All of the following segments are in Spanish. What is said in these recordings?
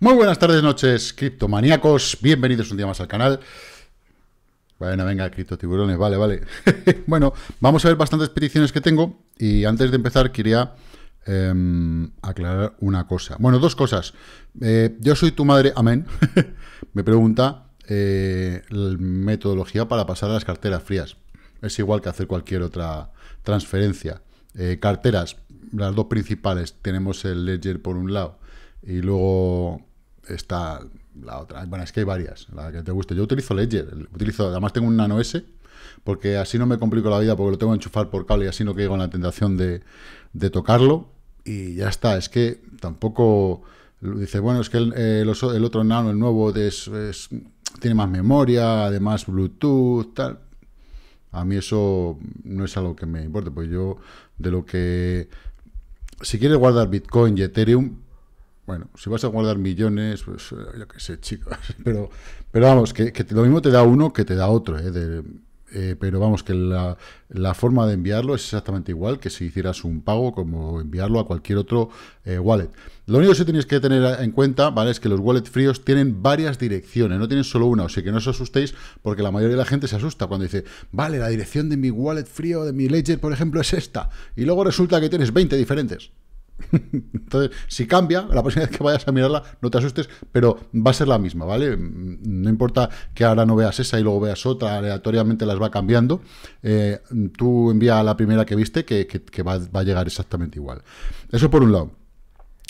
Muy buenas tardes, noches, criptomaníacos. Bienvenidos un día más al canal. Bueno, venga, tiburones. vale, vale. bueno, vamos a ver bastantes peticiones que tengo. Y antes de empezar, quería em, aclarar una cosa. Bueno, dos cosas. Eh, yo soy tu madre, amén. Me pregunta eh, la metodología para pasar a las carteras frías. Es igual que hacer cualquier otra transferencia. Eh, carteras, las dos principales. Tenemos el Ledger por un lado y luego está la otra. Bueno, es que hay varias, la que te guste. Yo utilizo Ledger, utilizo, además tengo un Nano S, porque así no me complico la vida, porque lo tengo que enchufar por cable y así no caigo en la tentación de, de tocarlo. Y ya está, es que tampoco... Dice, bueno, es que el, eh, otro Nano, el nuevo, tiene más memoria, además Bluetooth, tal. A mí eso no es algo que me importe, pues yo de lo que... Si quieres guardar Bitcoin y Ethereum, bueno, si vas a guardar millones, pues eh, yo qué sé, chicos. Pero, pero vamos, que, lo mismo te da uno que te da otro. ¿eh? eh pero vamos, que la, forma de enviarlo es exactamente igual que si hicieras un pago como enviarlo a cualquier otro eh, wallet. Lo único que tenéis que tener en cuenta, ¿vale? Es que los wallet fríos tienen varias direcciones, no tienen solo una, o sea que no os asustéis porque la mayoría de la gente se asusta cuando dice, vale, la dirección de mi wallet frío, de mi ledger, por ejemplo, es esta, y luego resulta que tienes 20 diferentes. Entonces, si cambia, la próxima vez que vayas a mirarla, no te asustes, pero va a ser la misma, ¿vale? Mm, no importa que ahora no veas esa y luego veas otra, aleatoriamente las va cambiando. Eh, tú envía la primera que viste que, va, a llegar exactamente igual. Eso por un lado.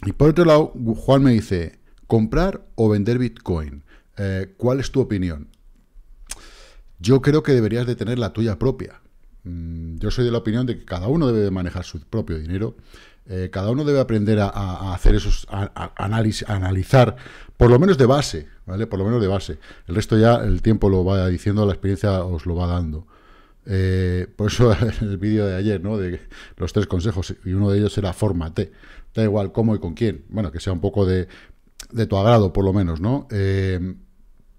Y por otro lado, Juan me dice, ¿comprar o vender Bitcoin? Eh, ¿Cuál es tu opinión? Yo creo que deberías de tener la tuya propia. Mm, yo soy de la opinión de que cada uno debe manejar su propio dinero eh, cada uno debe aprender a, hacer esos a analizar, por lo menos de base, ¿vale? Por lo menos de base. El resto ya el tiempo lo va diciendo, la experiencia os lo va dando. Eh, por eso el vídeo de ayer, ¿no? De los tres consejos, y uno de ellos era fórmate. Da igual cómo y con quién. Bueno, que sea un poco de, de tu agrado, por lo menos, ¿no? Eh,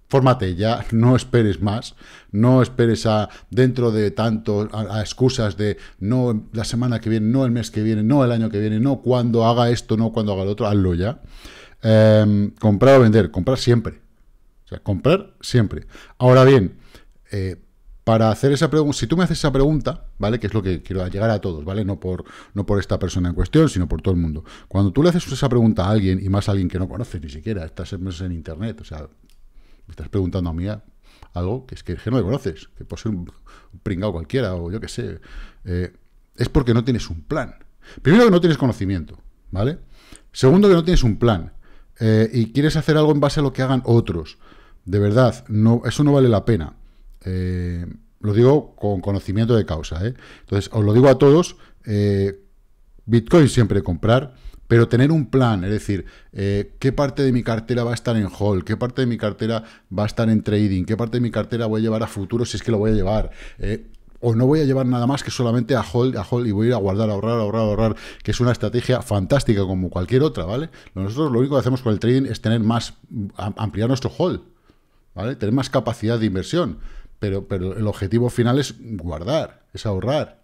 fórmate ya, no esperes más, no esperes a dentro de tanto, a, excusas de no la semana que viene, no el mes que viene, no el año que viene, no cuando haga esto, no cuando haga lo otro, hazlo ya. Em, comprar o vender, comprar siempre. O sea, comprar siempre. Ahora bien, eh, para hacer esa pregunta, si tú me haces esa pregunta, ¿vale? Que es lo que quiero llegar a todos, ¿vale? No por, no por esta persona en cuestión, sino por todo el mundo. Cuando tú le haces esa pregunta a alguien, y más a alguien que no conoces ni siquiera, estás en internet, o sea, me estás preguntando a mí algo que es que, no me conoces, que puede ser un pringado cualquiera o yo qué sé. Eh, es porque no tienes un plan. Primero que no tienes conocimiento, ¿vale? Segundo que no tienes un plan eh, y quieres hacer algo en base a lo que hagan otros. De verdad, no, eso no vale la pena. Eh, lo digo con conocimiento de causa. ¿eh? Entonces, os lo digo a todos, Bitcoin siempre comprar, pero tener un plan, es decir, eh, qué parte de mi cartera va a estar en hold, qué parte de mi cartera va a estar en trading, qué parte de mi cartera voy a llevar a futuro si es que lo voy a llevar. Eh, o no voy a llevar nada más que solamente a hold, a y voy a ir a guardar, ahorrar, ahorrar, ahorrar, que es una estrategia fantástica como cualquier otra, ¿vale? Nosotros lo único que hacemos con el trading es tener más, ampliar nuestro hold, ¿vale? Tener más capacidad de inversión, pero, pero el objetivo final es guardar, es ahorrar.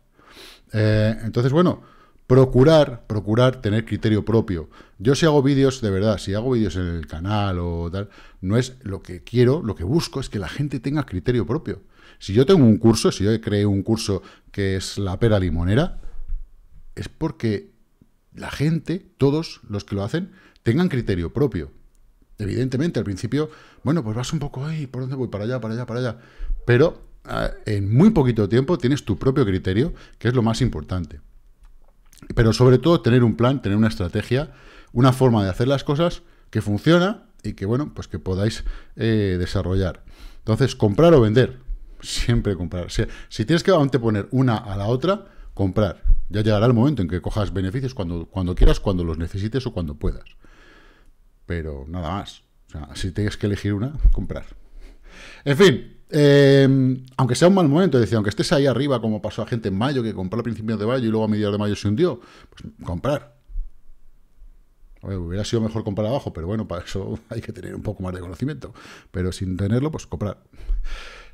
Eh, entonces, bueno, Procurar, procurar tener criterio propio. Yo si hago vídeos, de verdad, si hago vídeos en el canal o tal, no es lo que quiero, lo que busco es que la gente tenga criterio propio. Si yo tengo un curso, si yo creé un curso que es la pera limonera, es porque la gente, todos los que lo hacen, tengan criterio propio. Evidentemente, al principio, bueno, pues vas un poco, ahí ¿por dónde voy? Para allá, para allá, para allá. Pero ah, en muy poquito tiempo tienes tu propio criterio, que es lo más importante. Pero sobre todo tener un plan, tener una estrategia, una forma de hacer las cosas que funciona y que, bueno, pues que podáis eh, desarrollar. Entonces, comprar o vender. Siempre comprar. si tienes que poner una a la otra, comprar. Ya llegará el momento en que cojas beneficios cuando, cuando quieras, cuando los necesites o cuando puedas. Pero nada más. O sea, si tienes que elegir una, comprar. En fin, Em, aunque sea un mal momento, es aunque estés ahí arriba, como pasó a gente en mayo, que compró a principios de mayo y luego a mediados de mayo se hundió, pues comprar. hubiera sido mejor comprar abajo, pero bueno, para eso hay que tener un poco más de conocimiento. Pero sin tenerlo, pues comprar.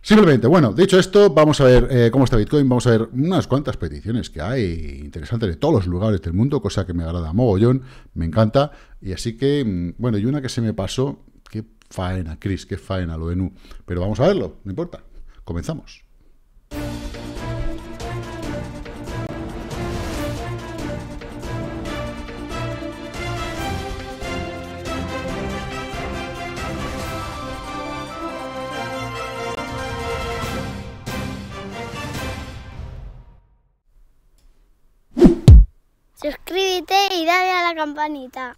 Simplemente, bueno, dicho esto, vamos a ver eh, cómo está Bitcoin, vamos a ver unas cuantas peticiones que hay interesantes de todos los lugares del mundo, cosa que me agrada mogollón, me encanta, y así que, mm, bueno, y una que se me pasó, que Faena, Chris, qué faena lo de Nu. Pero vamos a verlo, no importa. Comenzamos. Suscríbete y dale a la campanita.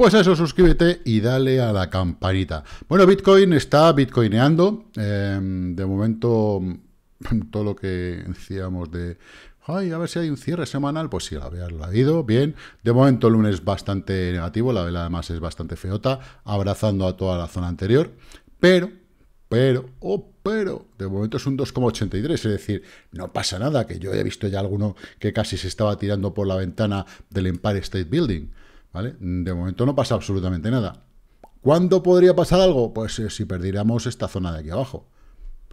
Pues eso, suscríbete y dale a la campanita. Bueno, Bitcoin está bitcoineando. Em, de momento, todo lo que decíamos de... Ay, a ver si hay un cierre semanal. Pues sí, la ha ido bien. De momento, el lunes bastante negativo. La vela además es bastante feota, abrazando a toda la zona anterior. Pero, pero, oh, pero, de momento es un 2,83, es decir, no pasa nada, que yo he visto ya alguno que casi se estaba tirando por la ventana del Empire State Building. ¿vale? De momento no pasa absolutamente nada. ¿Cuándo podría pasar algo? Pues eh, si perdiéramos esta zona de aquí abajo.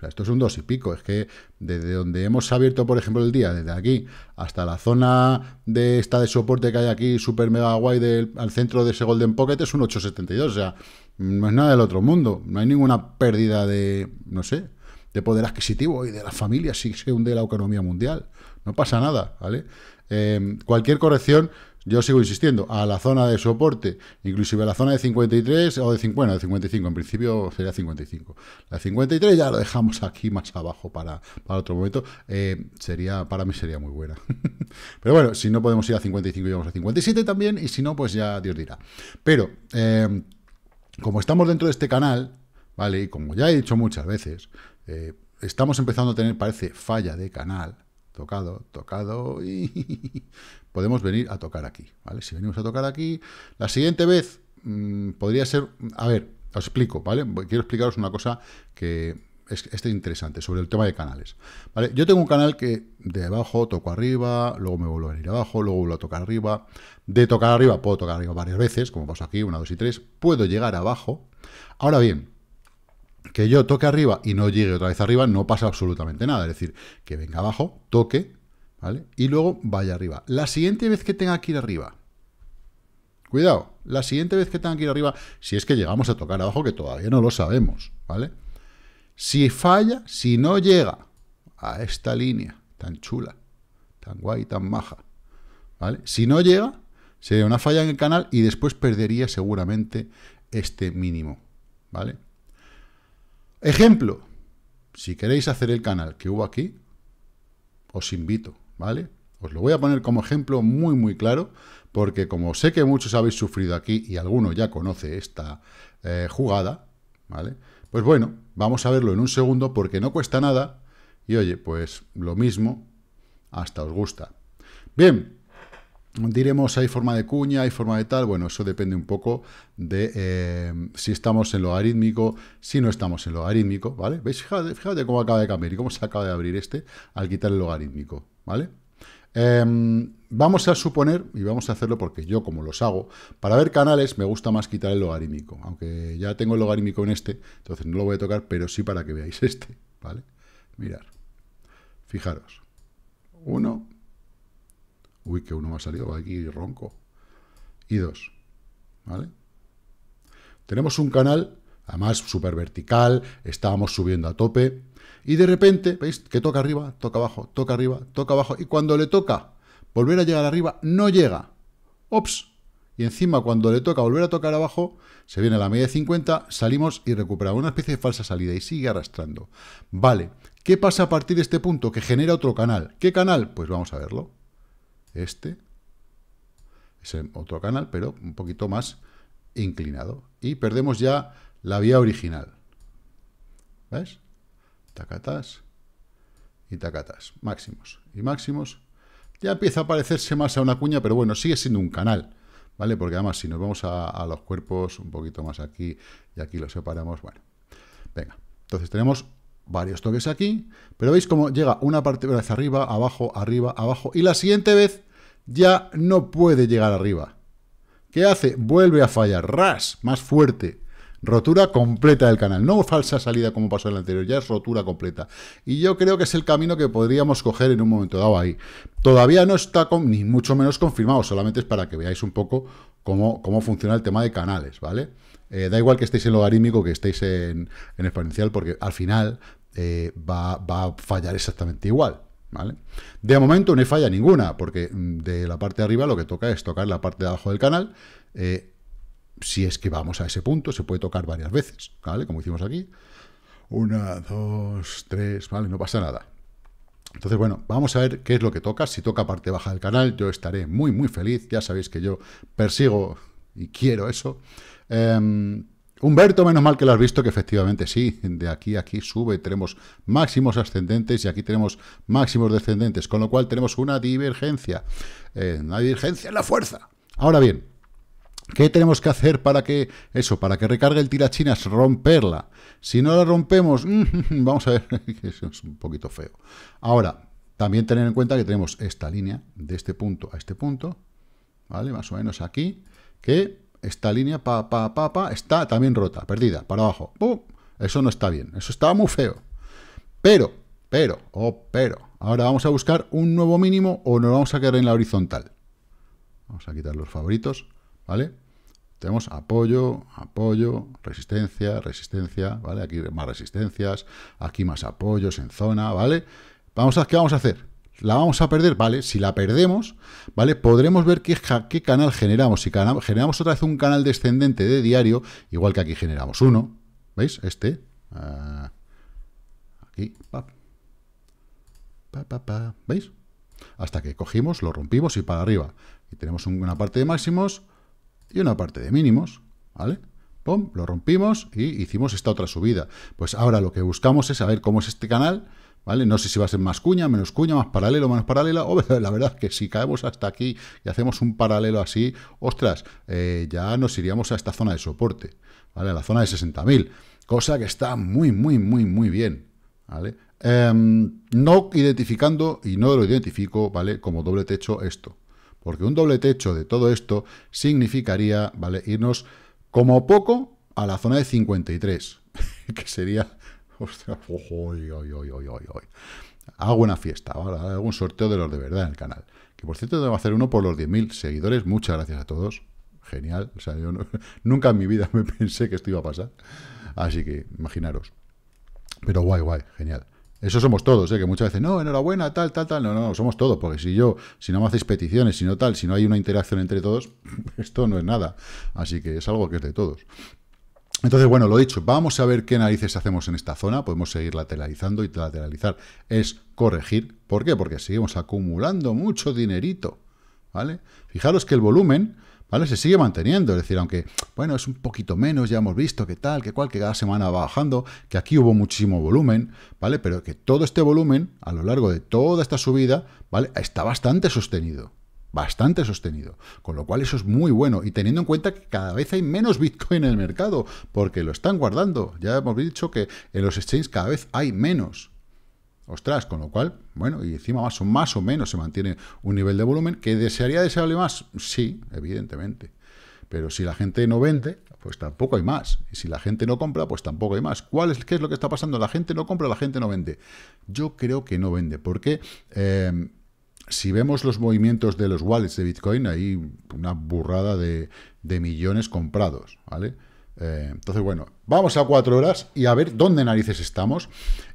esto es un dos y pico. Es que desde donde hemos abierto, por ejemplo, el día, desde aquí hasta la zona de esta de soporte que hay aquí, super mega guay, al centro de ese Golden Pocket, es un 8,72. O sea, no es nada del otro mundo. No hay ninguna pérdida de, no sé, de poder adquisitivo y de la familia si se hunde la economía mundial. No pasa nada, ¿vale? Eh, cualquier corrección yo sigo insistiendo, a la zona de soporte, inclusive a la zona de 53 o de 50, de 55, en principio sería 55. La 53 ya lo dejamos aquí más abajo para, para otro momento, eh, sería para mí sería muy buena. Pero bueno, si no podemos ir a 55, llegamos a 57 también, y si no, pues ya Dios dirá. Pero, eh, como estamos dentro de este canal, ¿vale? Y como ya he dicho muchas veces, eh, estamos empezando a tener, parece, falla de canal, tocado, tocado y podemos venir a tocar aquí, ¿vale? Si venimos a tocar aquí, la siguiente vez mm, podría ser, a ver, os explico, ¿vale? Quiero explicaros una cosa que es, interesante sobre el tema de canales, ¿vale? Yo tengo un canal que de abajo toco arriba, luego me vuelvo a venir abajo, luego vuelvo a tocar arriba, de tocar arriba puedo tocar arriba varias veces, como paso aquí, una, dos y tres, puedo llegar abajo. Ahora bien, que yo toque arriba y no llegue otra vez arriba, no pasa absolutamente nada. Es decir, que venga abajo, toque, ¿vale? Y luego vaya arriba. La siguiente vez que tenga que ir arriba, cuidado, la siguiente vez que tenga que ir arriba, si es que llegamos a tocar abajo, que todavía no lo sabemos, ¿vale? Si falla, si no llega a esta línea tan chula, tan guay, tan maja, ¿vale? Si no llega, sería una falla en el canal y después perdería seguramente este mínimo, ¿vale? Ejemplo, si queréis hacer el canal que hubo aquí, os invito, ¿vale? Os lo voy a poner como ejemplo muy, muy claro, porque como sé que muchos habéis sufrido aquí y alguno ya conoce esta eh, jugada, ¿vale? Pues bueno, vamos a verlo en un segundo porque no cuesta nada y oye, pues lo mismo hasta os gusta. Bien, Diremos, hay forma de cuña, hay forma de tal. Bueno, eso depende un poco de eh, si estamos en logarítmico, si no estamos en logarítmico, ¿vale? ¿Veis? Fíjate, cómo acaba de cambiar y cómo se acaba de abrir este al quitar el logarítmico, ¿vale? Em, vamos a suponer, y vamos a hacerlo porque yo como los hago, para ver canales me gusta más quitar el logarítmico, aunque ya tengo el logarítmico en este, entonces no lo voy a tocar, pero sí para que veáis este, ¿vale? Mirar, fijaros, Uno... Uy, que uno me ha salido aquí ronco. Y dos. ¿Vale? Tenemos un canal, además súper vertical, estábamos subiendo a tope. Y de repente, ¿veis? Que toca arriba, toca abajo, toca arriba, toca abajo. Y cuando le toca volver a llegar arriba, no llega. ¡Ops! Y encima, cuando le toca volver a tocar abajo, se viene a la media de 50, salimos y recuperamos una especie de falsa salida y sigue arrastrando. Vale, ¿qué pasa a partir de este punto? Que genera otro canal. ¿Qué canal? Pues vamos a verlo. Este es otro canal, pero un poquito más inclinado. Y perdemos ya la vía original. ¿Ves? Tacatas y tacatas. Máximos y máximos. Ya empieza a parecerse más a una cuña, pero bueno, sigue siendo un canal. ¿Vale? Porque además, si nos vamos a, a los cuerpos un poquito más aquí y aquí lo separamos, bueno. Venga, entonces tenemos varios toques aquí, pero veis cómo llega una parte una arriba, abajo, arriba, abajo, y la siguiente vez ya no puede llegar arriba. ¿Qué hace? Vuelve a fallar, ras, más fuerte. Rotura completa del canal, no falsa salida como pasó en el anterior, ya es rotura completa. Y yo creo que es el camino que podríamos coger en un momento dado ahí. Todavía no está con, ni mucho menos confirmado, solamente es para que veáis un poco cómo, cómo funciona el tema de canales, ¿vale? Eh, da igual que estéis en logarítmico, que estéis en, exponencial, porque al final eh, va, a fallar exactamente igual. ¿vale? De momento no hay falla ninguna, porque mm, de la parte de arriba lo que toca es tocar la parte de abajo del canal. Eh, si es que vamos a ese punto, se puede tocar varias veces, ¿vale? Como hicimos aquí. Una, dos, tres, ¿vale? No pasa nada. Entonces, bueno, vamos a ver qué es lo que toca. Si toca parte baja del canal, yo estaré muy, muy feliz. Ya sabéis que yo persigo y quiero eso. Em, Humberto, menos mal que lo has visto, que efectivamente sí, de aquí a aquí sube, tenemos máximos ascendentes y aquí tenemos máximos descendentes, con lo cual tenemos una divergencia, eh, una divergencia en la fuerza. Ahora bien, ¿Qué tenemos que hacer para que eso, para que recargue el tirachinas? Romperla. Si no la rompemos, vamos a ver, eso es un poquito feo. Ahora, también tener en cuenta que tenemos esta línea de este punto a este punto, ¿vale? Más o menos aquí, que esta línea, pa, pa, está también rota, perdida, para abajo. ¡Pum! Eso no está bien, eso estaba muy feo. Pero, pero, oh, pero, ahora vamos a buscar un nuevo mínimo o nos vamos a quedar en la horizontal. Vamos a quitar los favoritos, ¿vale? Tenemos apoyo, apoyo, resistencia, resistencia, ¿vale? Aquí más resistencias, aquí más apoyos en zona, ¿vale? Vamos a, ¿Qué vamos a hacer? ¿La vamos a perder? Vale, si la perdemos, ¿vale? Podremos ver qué, canal generamos. Si generamos otra vez un canal descendente de diario, igual que aquí generamos uno, ¿veis? Este. Ah, aquí. Pa, pa, pa, ¿Veis? Hasta que cogimos, lo rompimos y para arriba. Y tenemos una parte de máximos y una parte de mínimos, ¿vale? Pum, lo rompimos y hicimos esta otra subida. Pues ahora lo que buscamos es saber cómo es este canal ¿vale? No sé si va a ser más cuña, menos cuña, más paralelo, menos paralela, o la verdad es que si caemos hasta aquí y hacemos un paralelo así, ostras, eh, ya nos iríamos a esta zona de soporte, ¿vale? A la zona de 60.000, cosa que está muy, muy, muy, muy bien, ¿vale? Em, no identificando, y no lo identifico, ¿vale? Como doble techo esto, porque un doble techo de todo esto significaría, ¿vale? Irnos como poco a la zona de 53, que sería Hago una fiesta, hago un sorteo de los de verdad en el canal. Que por cierto, debo hacer uno por los 10.000 seguidores. Muchas gracias a todos. Genial. O sea, yo nunca en mi vida me pensé que esto iba a pasar. Así que imaginaros. Pero guay, guay, genial. Eso somos todos, ¿eh? que muchas veces, no, enhorabuena, tal, tal, tal. No, no, somos todos, porque si yo, si no me hacéis peticiones, si no tal, si no hay una interacción entre todos, esto no es nada. Así que es algo que es de todos. Entonces, bueno, lo dicho, vamos a ver qué narices hacemos en esta zona. Podemos seguir lateralizando y lateralizar es corregir. ¿Por qué? Porque seguimos acumulando mucho dinerito, ¿vale? Fijaros que el volumen, ¿vale? Se sigue manteniendo, es decir, aunque, bueno, es un poquito menos, ya hemos visto que tal, que cual, que cada semana va bajando, que aquí hubo muchísimo volumen, ¿vale? Pero que todo este volumen, a lo largo de toda esta subida, ¿vale? Está bastante sostenido, bastante sostenido. Con lo cual eso es muy bueno y teniendo en cuenta que cada vez hay menos Bitcoin en el mercado porque lo están guardando. Ya hemos dicho que en los exchanges cada vez hay menos. Ostras, con lo cual, bueno, y encima más o, más menos se mantiene un nivel de volumen que desearía desearle más, sí, evidentemente. Pero si la gente no vende, pues tampoco hay más. Y si la gente no compra, pues tampoco hay más. ¿Cuál es, ¿Qué es lo que está pasando? La gente no compra, la gente no vende. Yo creo que no vende, porque eh, si vemos los movimientos de los wallets de Bitcoin, hay una burrada de, millones comprados, ¿vale? Eh, entonces, bueno, vamos a cuatro horas y a ver dónde narices estamos.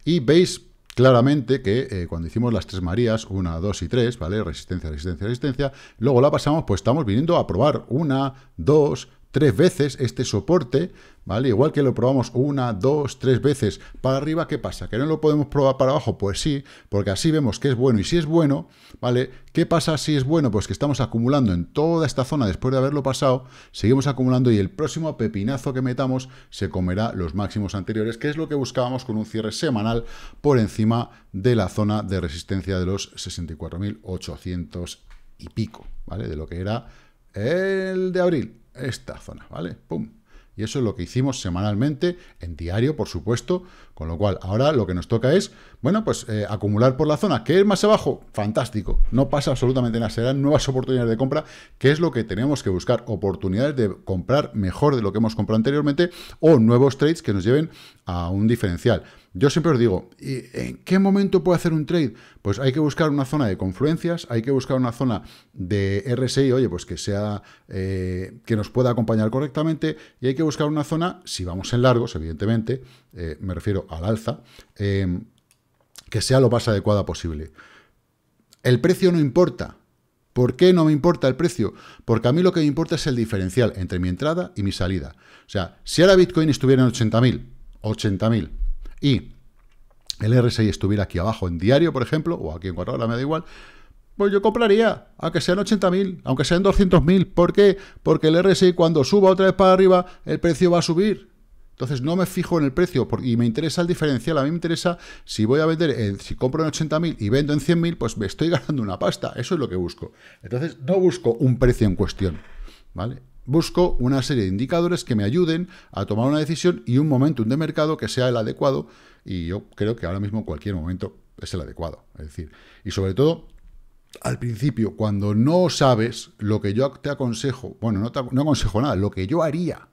Y veis claramente que eh, cuando hicimos las tres Marías, una, dos y tres, ¿vale? Resistencia, resistencia, resistencia, luego la pasamos, pues estamos viniendo a probar una, dos, tres veces este soporte, ¿vale? Igual que lo probamos una, dos, tres veces para arriba, ¿qué pasa? ¿Que no lo podemos probar para abajo? Pues sí, porque así vemos que es bueno. Y si es bueno, ¿vale? ¿Qué pasa si es bueno? Pues que estamos acumulando en toda esta zona después de haberlo pasado, seguimos acumulando y el próximo pepinazo que metamos se comerá los máximos anteriores, que es lo que buscábamos con un cierre semanal por encima de la zona de resistencia de los 64.800 y pico, ¿vale? De lo que era el de abril, esta zona, ¿vale? ¡Pum! Y eso es lo que hicimos semanalmente, en diario, por supuesto, con lo cual, ahora lo que nos toca es, bueno, pues eh, acumular por la zona. que es más abajo? Fantástico. No pasa absolutamente nada. Serán nuevas oportunidades de compra, que es lo que tenemos que buscar. Oportunidades de comprar mejor de lo que hemos comprado anteriormente o nuevos trades que nos lleven a un diferencial. Yo siempre os digo, ¿en qué momento puedo hacer un trade? Pues hay que buscar una zona de confluencias, hay que buscar una zona de RSI, oye, pues que sea eh, que nos pueda acompañar correctamente, y hay que buscar una zona, si vamos en largos, evidentemente, eh, me refiero al alza, eh, que sea lo más adecuada posible. El precio no importa. ¿Por qué no me importa el precio? Porque a mí lo que me importa es el diferencial entre mi entrada y mi salida. O sea, si ahora Bitcoin estuviera en 80.000, 80.000, y el RSI estuviera aquí abajo en diario, por ejemplo, o aquí en 4 horas, me da igual, pues yo compraría, aunque sean 80.000, aunque sean 200.000. ¿Por qué? Porque el RSI cuando suba otra vez para arriba, el precio va a subir. Entonces no me fijo en el precio porque y me interesa el diferencial. A mí me interesa si voy a vender, en, si compro en 80.000 y vendo en 100.000, pues me estoy ganando una pasta. Eso es lo que busco. Entonces no busco un precio en cuestión. ¿Vale? Busco una serie de indicadores que me ayuden a tomar una decisión y un momentum de mercado que sea el adecuado. Y yo creo que ahora mismo cualquier momento es el adecuado. Es decir, y sobre todo, al principio, cuando no sabes lo que yo te aconsejo, bueno, no, no aconsejo nada, lo que yo haría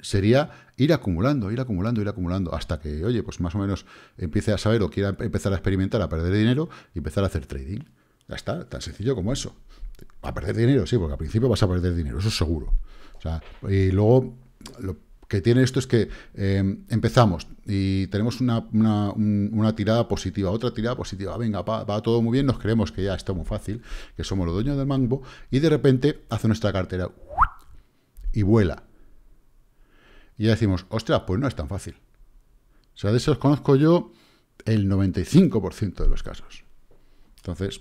Sería ir acumulando, ir acumulando, ir acumulando, hasta que, oye, pues más o menos empiece a saber o quiera empezar a experimentar, a perder dinero y empezar a hacer trading. Ya está, tan sencillo como eso. A perder dinero, sí, porque al principio vas a perder dinero, eso es seguro. O sea, y luego lo que tiene esto es que eh, empezamos y tenemos una, tirada positiva, otra tirada positiva, venga, va, va, todo muy bien, nos creemos que ya está muy fácil, que somos los dueños del mango, y de repente hace nuestra cartera y vuela y ya decimos, ostras, pues no es tan fácil. O sea, de esos conozco yo el 95% de los casos. Entonces,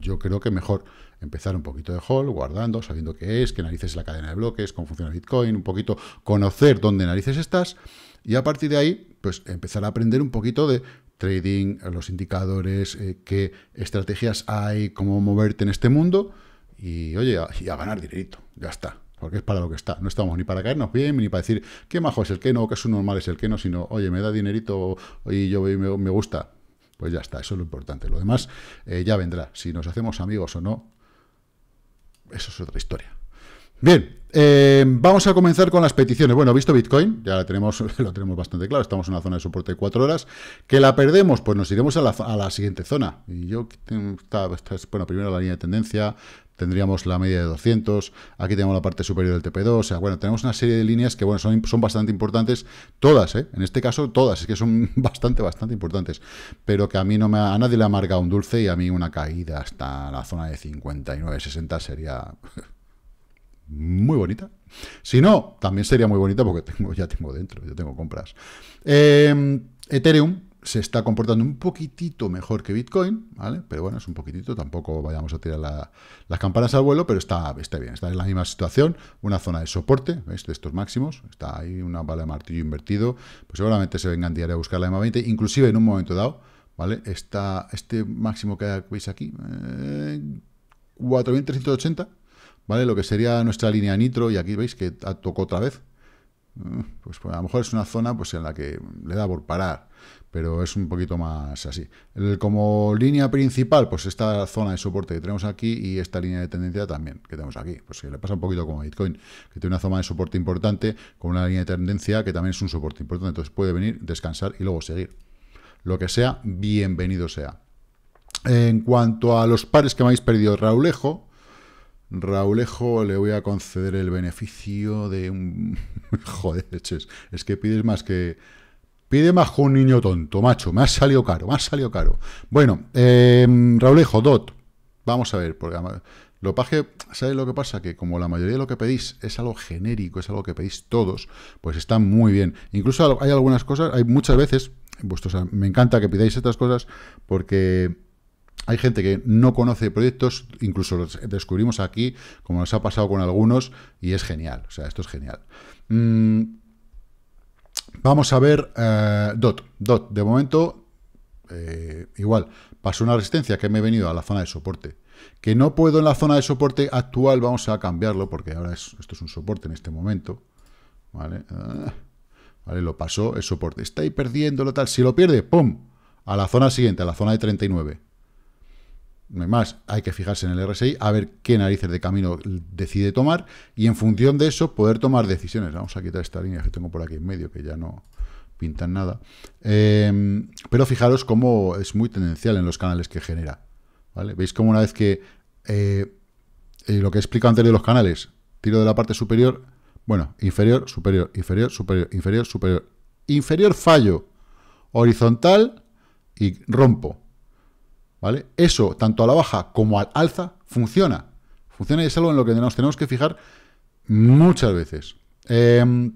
yo creo que mejor empezar un poquito de hall, guardando, sabiendo qué es, qué narices es la cadena de bloques, cómo funciona Bitcoin, un poquito conocer dónde narices estás, y a partir de ahí, pues empezar a aprender un poquito de trading, los indicadores, eh, qué estrategias hay, cómo moverte en este mundo, y oye, y a ganar dinerito, ya está porque es para lo que está. No estamos ni para caernos bien, ni para decir qué majo es el que no, qué un normal es el que no, sino, oye, me da dinerito y yo me, gusta. Pues ya está, eso es lo importante. Lo demás eh, ya vendrá. Si nos hacemos amigos o no, eso es otra historia. Bien, eh, vamos a comenzar con las peticiones. Bueno, visto Bitcoin, ya lo tenemos, lo tenemos bastante claro, estamos en una zona de soporte de cuatro horas. ¿Que la perdemos? Pues nos iremos a la, siguiente zona. Y yo, estaba mm, está, bueno, primero la línea de tendencia, tendríamos la media de 200, aquí tenemos la parte superior del TP2, o sea, bueno, tenemos una serie de líneas que, bueno, son, son bastante importantes, todas, ¿eh? en este caso todas, es que son bastante, bastante importantes, pero que a mí no me, a nadie le ha marcado un dulce y a mí una caída hasta la zona de 59, 60 sería muy bonita. Si no, también sería muy bonita porque tengo, ya tengo dentro, ya tengo compras. Em, Ethereum, se está comportando un poquitito mejor que Bitcoin, ¿vale? Pero bueno, es un poquitito, tampoco vayamos a tirar las campanas al vuelo, pero está, está bien, está en la misma situación, una zona de soporte, ¿veis? De estos máximos, está ahí una bala de martillo invertido, pues seguramente se vengan diario a buscar la m 20 inclusive en un momento dado, ¿vale? Está este máximo que veis aquí, 4.380, eh, ¿vale? Lo que sería nuestra línea nitro, y aquí veis que tocó otra vez, Mm, pues, pues, a lo mejor es una zona pues, en la que le da por parar, pero es un poquito más así. como línea principal, pues esta zona de soporte que tenemos aquí y esta línea de tendencia también que tenemos aquí. Pues que le pasa un poquito como Bitcoin, que tiene una zona de soporte importante con una línea de tendencia que también es un soporte importante, entonces puede venir, descansar y luego seguir. Lo que sea, bienvenido sea. En cuanto a los pares que me habéis perdido, Raulejo, Raúlejo le voy a conceder el beneficio de un... Joder, es, es que pides más que... Pide más que un niño tonto, macho. Me ha salido caro, me ha salido caro. Bueno, em, Raúlejo DOT. Vamos a ver, porque lo paje, ¿sabes lo que pasa? Que como la mayoría de lo que pedís es algo genérico, es algo que pedís todos, pues está muy bien. Incluso hay algunas cosas, hay muchas veces, vuestros, me encanta que pidáis estas cosas porque hay gente que no conoce proyectos, incluso los descubrimos aquí, como nos ha pasado con algunos, y es genial. O sea, esto es genial. Mm, vamos a ver eh, DOT. DOT, de momento, eh, igual, pasó una resistencia que me he venido a la zona de soporte. Que no puedo en la zona de soporte actual, vamos a cambiarlo, porque ahora esto es un soporte en este momento. ¿Vale? Ah, ¿Vale? Lo pasó, el soporte. Está ahí lo tal. Si lo pierde, ¡pum! A la zona siguiente, a la zona de 39 más, hay que fijarse en el RSI, a ver qué narices de camino decide tomar y en función de eso poder tomar decisiones. Vamos a quitar esta línea que tengo por aquí en medio, que ya no pintan nada. Em, pero fijaros cómo es muy tendencial en los canales que genera. ¿vale? Veis cómo una vez que eh, eh, lo que he explicado antes de los canales, tiro de la parte superior, bueno, inferior, superior, inferior, superior, inferior, superior, inferior fallo, horizontal y rompo. ¿vale? Eso, tanto a la baja como al alza, funciona. Funciona y es algo en lo que nos tenemos que fijar muchas veces. Em,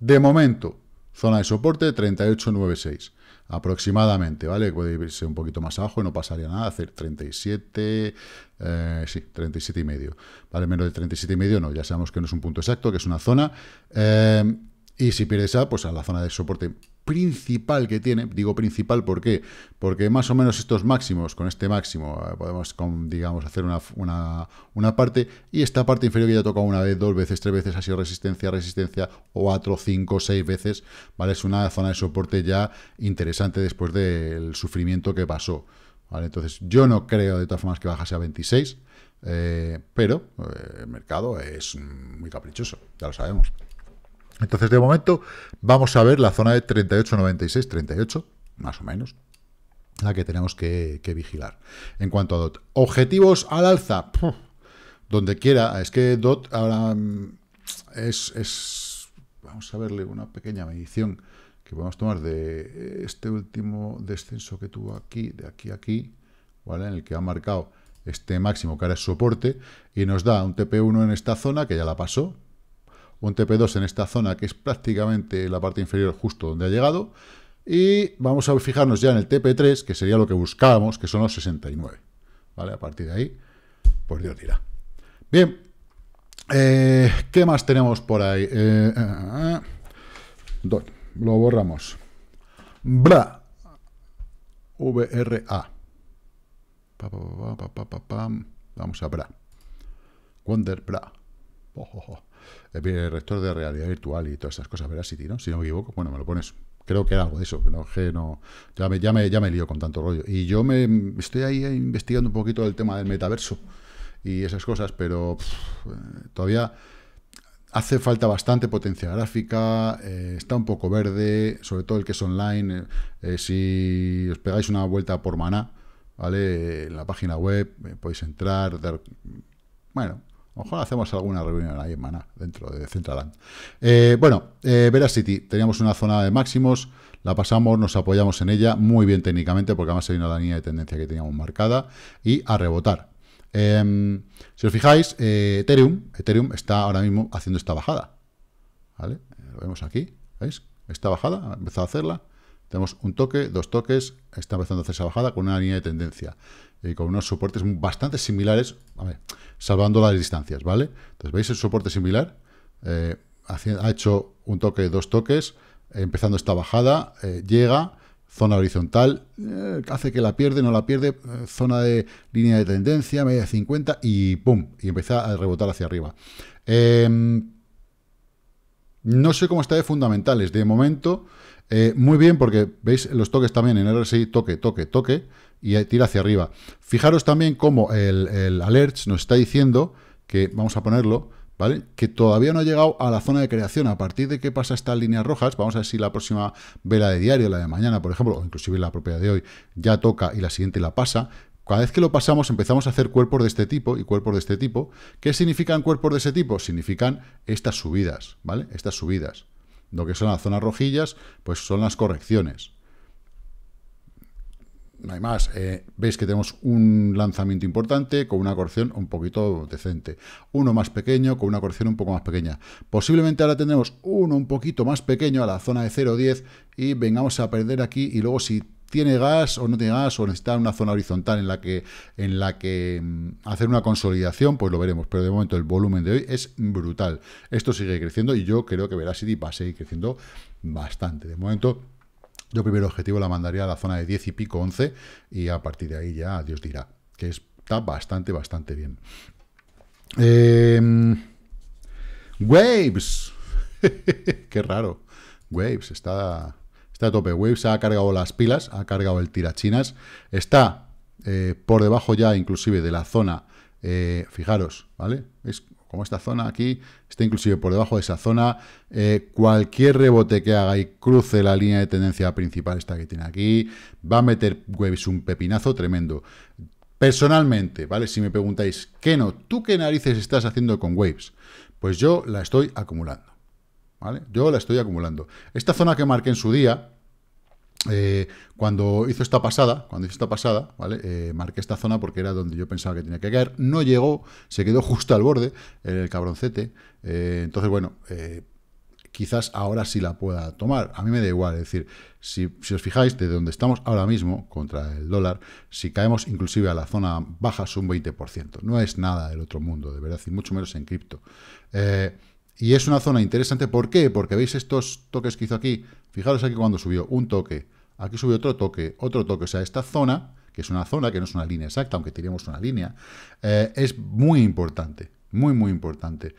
de momento, zona de soporte 38.96 aproximadamente, ¿vale? Puede irse un poquito más abajo y no pasaría nada, hacer 37, eh, sí, 37 y medio, ¿vale? Menos de 37 y medio no, ya sabemos que no es un punto exacto, que es una zona. Em, y si pierde esa, pues a la zona de soporte principal que tiene, digo principal ¿por qué? porque más o menos estos máximos, con este máximo eh, podemos, con, digamos, hacer una, una, parte y esta parte inferior que ya tocado una vez, dos veces, tres veces, ha sido resistencia, resistencia, cuatro, cinco, seis veces, ¿vale? Es una zona de soporte ya interesante después del sufrimiento que pasó, ¿vale? Entonces yo no creo de todas formas que bajase a 26, eh, pero eh, el mercado es muy caprichoso, ya lo sabemos. Entonces, de momento, vamos a ver la zona de 38,96, 38, más o menos, la que tenemos que, vigilar. En cuanto a DOT, objetivos al alza, donde quiera. Es que DOT ahora mm, es, Vamos a verle una pequeña medición que podemos tomar de este último descenso que tuvo aquí, de aquí a aquí, ¿vale? en el que ha marcado este máximo que ahora es soporte, y nos da un TP1 en esta zona, que ya la pasó, un TP2 en esta zona que es prácticamente la parte inferior justo donde ha llegado. Y vamos a fijarnos ya en el TP3, que sería lo que buscábamos, que son los 69. ¿Vale? A partir de ahí, pues Dios dirá. Bien, eh, ¿qué más tenemos por ahí? Eh, eh, eh lo borramos. Bra. VRA. Pa, Vamos a Bra. Wonder Bra. Oh, oh, oh el rector de realidad virtual y todas esas cosas, Veracity, Si no me equivoco, bueno, me lo pones. Creo que era algo de eso, pero que no ya, me, ya, ya lío con tanto rollo. Y yo me estoy ahí eh, investigando un poquito el tema del metaverso y esas cosas, pero eh, todavía hace falta bastante potencia gráfica, eh, está un poco verde, sobre todo el que es online. si os pegáis una vuelta por maná, ¿vale? En la página web podéis entrar, dar... Bueno, a hacemos alguna reunión ahí en Mana, dentro de Centraland. Eh, bueno, eh, Veracity, teníamos una zona de máximos, la pasamos, nos apoyamos en ella, muy bien técnicamente, porque además vino la línea de tendencia que teníamos marcada, y a rebotar. Em, si os fijáis, eh, Ethereum, Ethereum está ahora mismo haciendo esta bajada. ¿Vale? Lo vemos aquí, ¿veis? Esta bajada, ha empezado a hacerla, tenemos un toque, dos toques, está empezando a hacer esa bajada con una línea de tendencia y con unos soportes bastante similares, a ver, salvando las distancias, ¿vale? Entonces, ¿veis el soporte similar? Eh, ha hecho un toque, dos toques, empezando esta bajada, eh, llega, zona horizontal, eh, hace que la pierde, no la pierde, zona de línea de tendencia, media 50 y ¡pum! Y empieza a rebotar hacia arriba. Em, no sé cómo está de fundamentales, de momento... Eh, muy bien, porque veis los toques también en RSI, toque, toque, toque, y tira hacia arriba. Fijaros también cómo el, alert nos está diciendo que, vamos a ponerlo, ¿vale? Que todavía no ha llegado a la zona de creación. A partir de que pasa estas líneas rojas, vamos a ver si la próxima vela de diario, la de mañana, por ejemplo, o inclusive la propia de hoy, ya toca y la siguiente la pasa, cada vez que lo pasamos empezamos a hacer cuerpos de este tipo y cuerpos de este tipo. ¿Qué significan cuerpos de ese tipo? Significan estas subidas, ¿vale? Estas subidas. Lo que son las zonas rojillas, pues son las correcciones. No hay más. Eh, veis que tenemos un lanzamiento importante con una corrección un poquito decente. Uno más pequeño con una corrección un poco más pequeña. Posiblemente ahora tenemos uno un poquito más pequeño a la zona de 0.10 y vengamos a perder aquí y luego si tiene gas o no tiene gas o necesita una zona horizontal en la que, en la que mm, hacer una consolidación, pues lo veremos. Pero de momento el volumen de hoy es brutal. Esto sigue creciendo y yo creo que Veracity va a seguir creciendo bastante. De momento... Yo primero objetivo la mandaría a la zona de 10 y pico, 11, y a partir de ahí ya Dios dirá, que está bastante, bastante bien. Em, waves. Qué raro. Waves está Está a tope. Waves ha cargado las pilas, ha cargado el tirachinas. Está eh, por debajo ya inclusive de la zona, eh, fijaros, ¿vale? Es como esta zona aquí, está inclusive por debajo de esa zona. Eh, cualquier rebote que haga y cruce la línea de tendencia principal esta que tiene aquí, va a meter Waves un pepinazo tremendo. Personalmente, ¿vale? Si me preguntáis, ¿qué no? ¿Tú qué narices estás haciendo con Waves? Pues yo la estoy acumulando. Yo la estoy acumulando. Esta zona que marqué en su día, eh, cuando hizo esta pasada, cuando hizo esta pasada, ¿vale? Eh, marqué esta zona porque era donde yo pensaba que tenía que caer. No llegó, se quedó justo al borde, en el cabroncete. Eh, entonces, bueno, quizás ahora sí la pueda tomar. A mí me da igual, es decir, si, os fijáis de donde estamos ahora mismo contra el dólar, si caemos inclusive a la zona baja es un 20%. No es nada del otro mundo, de verdad, y mucho menos en cripto. Y es una zona interesante. ¿Por qué? Porque veis estos toques que hizo aquí. Fijaros aquí cuando subió un toque. Aquí subió otro toque, otro toque. O sea, esta zona, que es una zona, que no es una línea exacta, aunque teníamos una línea, eh, es muy importante. Muy, muy importante.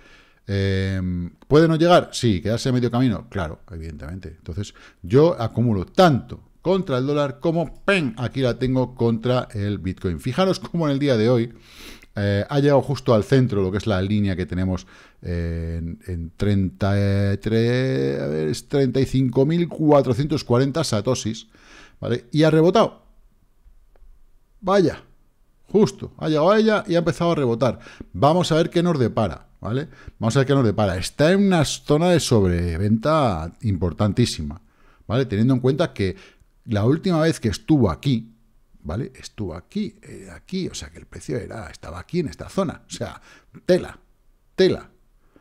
Em, ¿Puede no llegar? Sí. ¿Quedarse a medio camino? Claro, evidentemente. Entonces, yo acumulo tanto contra el dólar como pen aquí la tengo contra el Bitcoin. Fijaros cómo en el día de hoy eh, ha llegado justo al centro, lo que es la línea que tenemos eh, en, en 35.440 satosis, ¿vale? Y ha rebotado. Vaya, justo, ha llegado a ella y ha empezado a rebotar. Vamos a ver qué nos depara, ¿vale? Vamos a ver qué nos depara. Está en una zona de sobreventa importantísima, ¿vale? Teniendo en cuenta que la última vez que estuvo aquí, ¿vale? Estuvo aquí, eh, aquí, o sea que el precio era, estaba aquí en esta zona, o sea, tela, tela.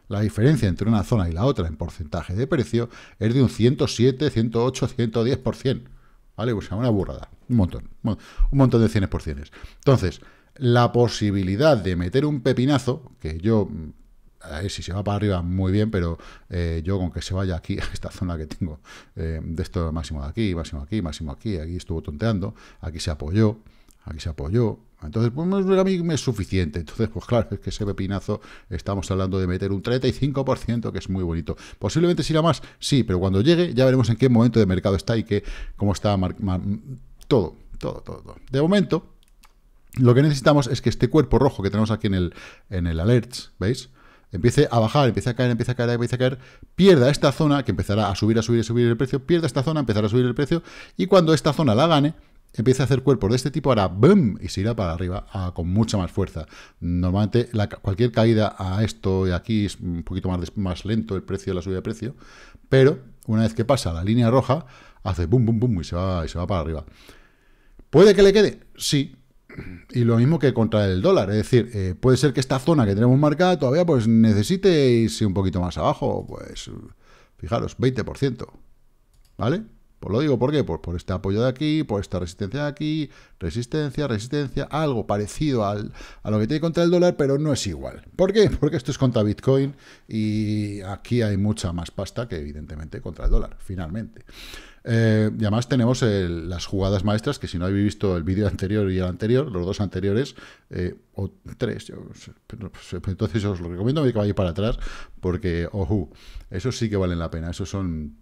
La diferencia entre una zona y la otra en porcentaje de precio es de un 107, 108, 110%, ¿vale? O sea, una burrada, un montón, un montón de cienes por cienes. Entonces, la posibilidad de meter un pepinazo, que yo a ver, si se va para arriba, muy bien, pero eh, yo con que se vaya aquí, a esta zona que tengo, eh, de esto máximo de aquí, máximo aquí, máximo aquí, aquí estuvo tonteando, aquí se apoyó, aquí se apoyó. Entonces, pues, pues a mí me es suficiente. Entonces, pues claro, es que ese pepinazo estamos hablando de meter un 35%, que es muy bonito. Posiblemente si más, sí, pero cuando llegue ya veremos en qué momento de mercado está y qué, cómo está todo, todo, todo, todo. De momento, lo que necesitamos es que este cuerpo rojo que tenemos aquí en el, en el alerts, ¿veis? empiece a bajar, empiece a caer, empiece a caer, empiece a caer, pierda esta zona, que empezará a subir, a subir, a subir el precio, pierda esta zona, empezará a subir el precio, y cuando esta zona la gane, empiece a hacer cuerpos de este tipo, hará ¡Bum! y se irá para arriba con mucha más fuerza. Normalmente la, cualquier caída a esto y aquí es un poquito más, más lento el precio, la subida de precio, pero una vez que pasa la línea roja, hace ¡Bum! ¡Bum! ¡Bum! y se va, y se va para arriba. ¿Puede que le quede? Sí, y lo mismo que contra el dólar. Es decir, eh, puede ser que esta zona que tenemos marcada todavía pues necesite irse un poquito más abajo. Pues fijaros, 20%. ¿Vale? Pues lo digo, ¿por qué? Pues por este apoyo de aquí, por esta resistencia de aquí, resistencia, resistencia, algo parecido al, a lo que tiene contra el dólar, pero no es igual. ¿Por qué? Porque esto es contra Bitcoin y aquí hay mucha más pasta que evidentemente contra el dólar, finalmente. Eh, y además tenemos las jugadas maestras, que si no habéis visto el vídeo anterior y el anterior, los dos anteriores, eh, o tres, yo, pues, entonces os lo recomiendo que vayáis para atrás, porque, ojo, esos sí que valen la pena, esos son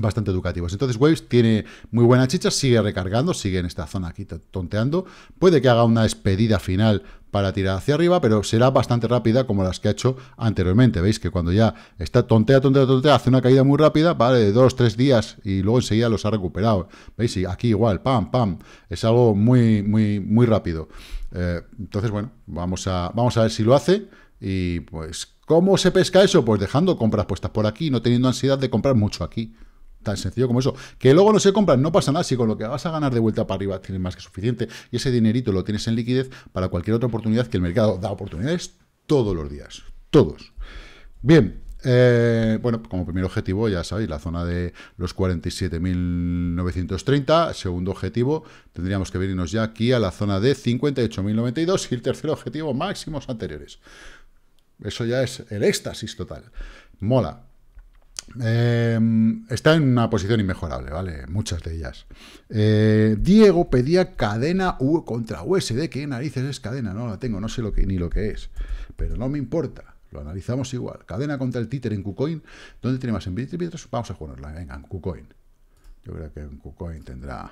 bastante educativos. Entonces Waves tiene muy buena chicha, sigue recargando, sigue en esta zona aquí tonteando. Puede que haga una despedida final para tirar hacia arriba, pero será bastante rápida como las que ha hecho anteriormente. Veis que cuando ya está tontea, tontea, tontea, hace una caída muy rápida, vale, de dos, tres días y luego enseguida los ha recuperado. Veis, y aquí igual, pam, pam, es algo muy, muy, muy rápido. Eh, entonces, bueno, vamos a, vamos a ver si lo hace y pues, ¿cómo se pesca eso? Pues dejando compras puestas por aquí, no teniendo ansiedad de comprar mucho aquí. Tan sencillo como eso. Que luego no se compran, no pasa nada. Si con lo que vas a ganar de vuelta para arriba tienes más que suficiente y ese dinerito lo tienes en liquidez para cualquier otra oportunidad que el mercado da oportunidades todos los días. Todos. Bien, eh, bueno, como primer objetivo, ya sabéis, la zona de los 47.930. Segundo objetivo, tendríamos que venirnos ya aquí a la zona de 58.092. Y el tercer objetivo, máximos anteriores. Eso ya es el éxtasis total. Mola. Em, está en una posición inmejorable, ¿vale? Muchas de ellas. Eh, Diego pedía cadena U contra USD. ¿Qué narices es cadena? No la tengo, no sé lo que, ni lo que es. Pero no me importa. Lo analizamos igual. Cadena contra el títer en KuCoin. ¿Dónde tiene más en BitBit, Vamos a jugarla. Venga, en KuCoin. Yo creo que en KuCoin tendrá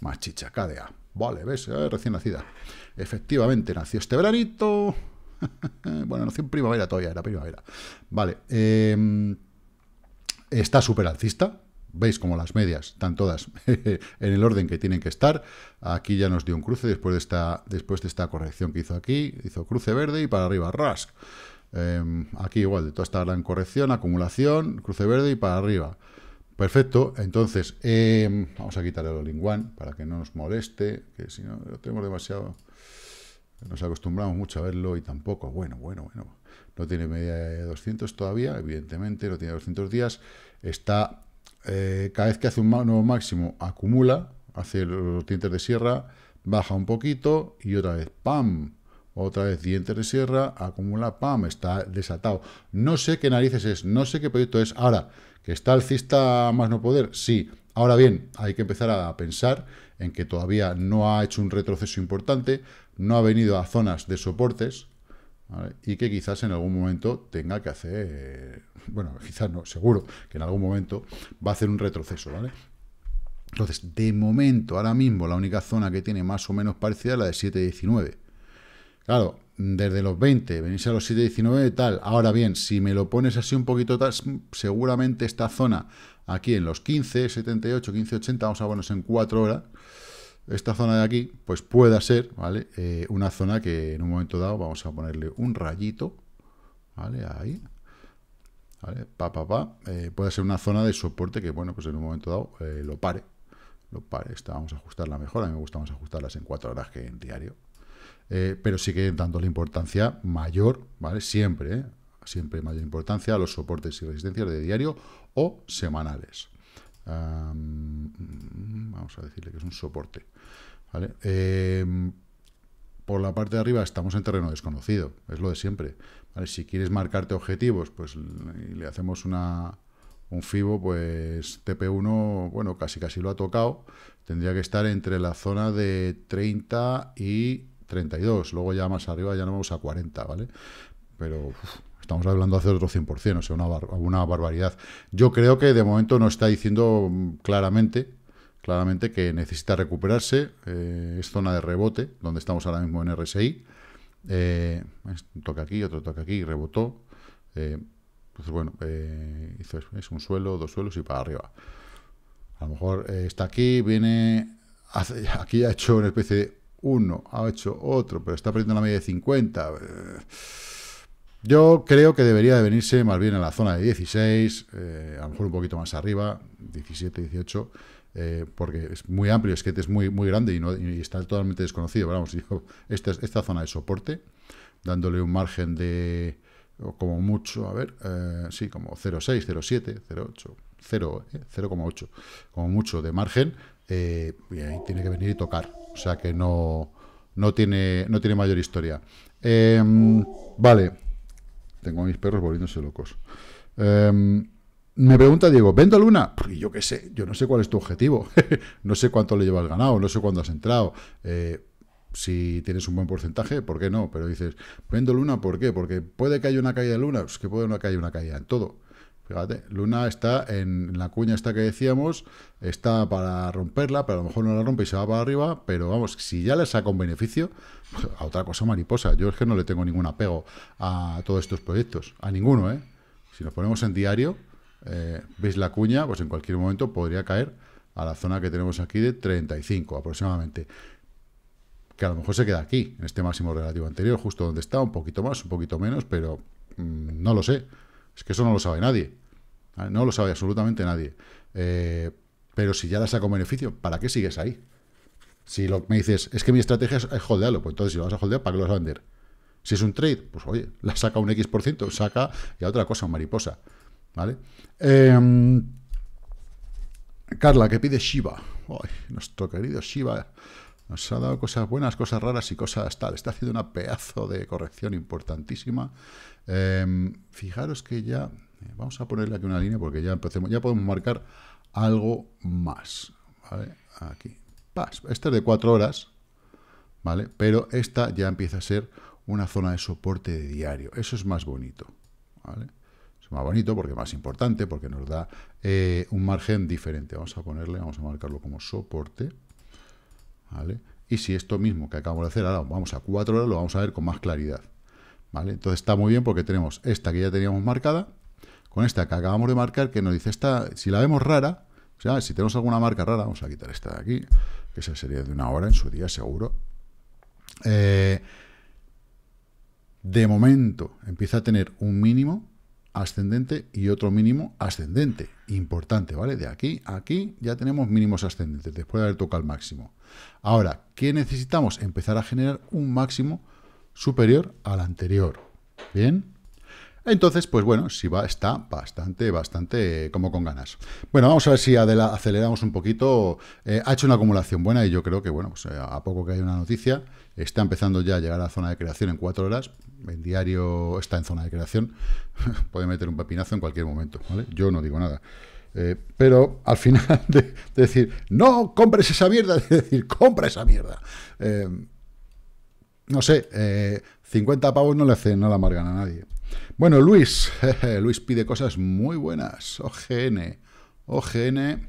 más chicha. KDA. Vale, ves, eh, recién nacida. Efectivamente, nació este veranito. bueno, nació en primavera todavía, era primavera. Vale. Em, está súper alcista. Veis como las medias están todas en el orden que tienen que estar. Aquí ya nos dio un cruce después de esta, después de esta corrección que hizo aquí. Hizo cruce verde y para arriba, rask. Em, aquí igual, de toda esta gran corrección, acumulación, cruce verde y para arriba. Perfecto, entonces, em, vamos a quitar el all para que no nos moleste, que si no lo tenemos demasiado, nos acostumbramos mucho a verlo y tampoco, bueno, bueno, bueno, no tiene media de 200 todavía, evidentemente, no tiene 200 días, está, eh, cada vez que hace un nuevo máximo, acumula, hace los dientes de sierra, baja un poquito y otra vez, ¡pam! Otra vez dientes de sierra, acumula, ¡pam! Está desatado. No sé qué narices es, no sé qué proyecto es. Ahora, que está alcista más no poder, sí. Ahora bien, hay que empezar a pensar en que todavía no ha hecho un retroceso importante, no ha venido a zonas de soportes, y que quizás en algún momento tenga que hacer, bueno, quizás no, seguro que en algún momento va a hacer un retroceso, ¿vale? Entonces, de momento, ahora mismo, la única zona que tiene más o menos parecida es la de 7.19. Claro, desde los 20, venís a los 7.19 tal. Ahora bien, si me lo pones así un poquito tal, seguramente esta zona aquí en los 15, 78, 15, 80, vamos a ponernos en 4 horas, esta zona de aquí, pues pueda ser, ¿vale? Eh, una zona que en un momento dado vamos a ponerle un rayito, ¿vale? Ahí, ¿vale? Pa, pa, eh, puede ser una zona de soporte que, bueno, pues en un momento dado eh, lo pare, lo pare. Esta vamos a ajustarla mejor, a mí me gusta más ajustarlas en cuatro horas que en diario. pero sí sigue dando la importancia mayor, ¿vale? Siempre, Siempre mayor importancia a los soportes y resistencias de diario o semanales. Mm, vamos a decirle que es un soporte. Em, por la parte de arriba estamos en terreno desconocido, es lo de siempre. Si quieres marcarte objetivos, pues le hacemos una, un FIBO, pues TP1, bueno, casi casi lo ha tocado, tendría que estar entre la zona de 30 y 32, luego ya más arriba ya no vamos a 40, ¿vale? Pero Estamos hablando de hacer otro 100%, o sea, una, una barbaridad. Yo creo que de momento no está diciendo mm, claramente, claramente que necesita recuperarse. Eh, es zona de rebote, donde estamos ahora mismo en RSI. Eh, un toque aquí, otro toque aquí, rebotó. entonces, eh, pues bueno, hizo es un suelo, dos suelos y para arriba. A lo mejor está aquí, viene... aquí ha hecho una especie de uno, ha hecho otro, pero está perdiendo la media de 50. Yo creo que debería de venirse más bien en la zona de 16, eh, a lo mejor un poquito más arriba, 17, 18, eh, porque es muy amplio, es que es muy, muy grande y, está totalmente desconocido. Vamos, yo, esta, esta zona de soporte, dándole un margen de como mucho, a ver, eh, sí, como 0,6, 0,7, 0,8, 0,8, como mucho de margen, y ahí tiene que venir y tocar. O sea que no, no, tiene, no tiene mayor historia. Em, vale, tengo a mis perros volviéndose locos. Em, me pregunta Diego, ¿vendo Luna? Y yo qué sé, yo no sé cuál es tu objetivo. no sé cuánto le llevas ganado, no sé cuándo has entrado. Eh, si tienes un buen porcentaje, ¿por qué no? Pero dices, ¿vendo Luna? ¿Por qué? Porque puede que haya una caída de Luna. Es pues que puede que haya una caída en todo. Fíjate, Luna está en la cuña esta que decíamos, está para romperla, pero a lo mejor no la rompe y se va para arriba, pero vamos, si ya le saca un beneficio, pues, a otra cosa mariposa. Yo es que no le tengo ningún apego a todos estos proyectos, a ninguno, ¿eh? Si nos ponemos en diario, eh, veis la cuña, pues en cualquier momento podría caer a la zona que tenemos aquí de 35 aproximadamente. Que a lo mejor se queda aquí, en este máximo relativo anterior, justo donde está, un poquito más, un poquito menos, pero mm, no lo sé. Es que eso no lo sabe nadie. Ah, no lo sabe absolutamente nadie. Eh, pero si ya la saco beneficio, ¿para qué sigues ahí? Si lo, me dices, es que mi estrategia es, holdearlo, pues entonces si lo vas a holdear, ¿para qué lo vas a vender? Si es un trade, pues oye, la saca un X%, saca y a otra cosa, un mariposa. ¿Vale? Em, Carla, que pide Shiva. nuestro querido Shiva nos ha dado cosas buenas, cosas raras y cosas tal. Está haciendo una pedazo de corrección importantísima. Em, fijaros que ya, eh, vamos a ponerle aquí una línea porque ya empecemos, ya podemos marcar algo más, Aquí, esta es de 4 horas, ¿vale? Pero esta ya empieza a ser una zona de soporte de diario, eso es más bonito, ¿vale? Es más bonito porque es más importante, porque nos da eh, un margen diferente. Vamos a ponerle, vamos a marcarlo como soporte, Y si esto mismo que acabamos de hacer ahora vamos a 4 horas, lo vamos a ver con más claridad. Entonces está muy bien porque tenemos esta que ya teníamos marcada, con esta que acabamos de marcar, que nos dice esta, si la vemos rara, o sea, si tenemos alguna marca rara, vamos a quitar esta de aquí, que esa sería de una hora en su día, seguro. Eh, de momento empieza a tener un mínimo ascendente y otro mínimo ascendente. Importante, ¿vale? De aquí a aquí ya tenemos mínimos ascendentes después de haber tocado el máximo. Ahora, ¿qué necesitamos? Empezar a generar un máximo ascendente superior al anterior. ¿Bien? Entonces, pues bueno, si va, está bastante, bastante eh, como con ganas. Bueno, vamos a ver si aceleramos un poquito. Eh, ha hecho una acumulación buena y yo creo que, bueno, pues, eh, a poco que hay una noticia, está empezando ya a llegar a la zona de creación en cuatro horas. en diario está en zona de creación. Puede meter un pepinazo en cualquier momento, ¿vale? Yo no digo nada. pero al final de, decir, no compres esa mierda, de decir, compra esa mierda no sé, 50 eh, pavos no le hacen nada amargan a nadie. Bueno, Luis, Luis pide cosas muy buenas. OGN, OGN,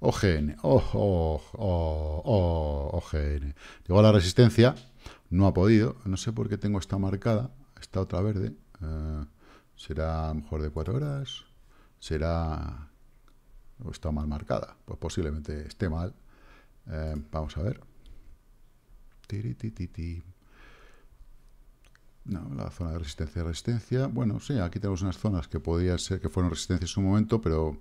OGN, oh, oh, OGN. Oh, oh, Llegó a la resistencia, no ha podido. No sé por qué tengo esta marcada, esta otra verde. Eh, ¿Será mejor de 4 horas? ¿Será... o está mal marcada? Pues posiblemente esté mal. Eh, vamos a ver. Tiri, tiri, tiri. No, la zona de resistencia, resistencia. Bueno, sí, aquí tenemos unas zonas que podían ser que fueron resistencias en su momento, pero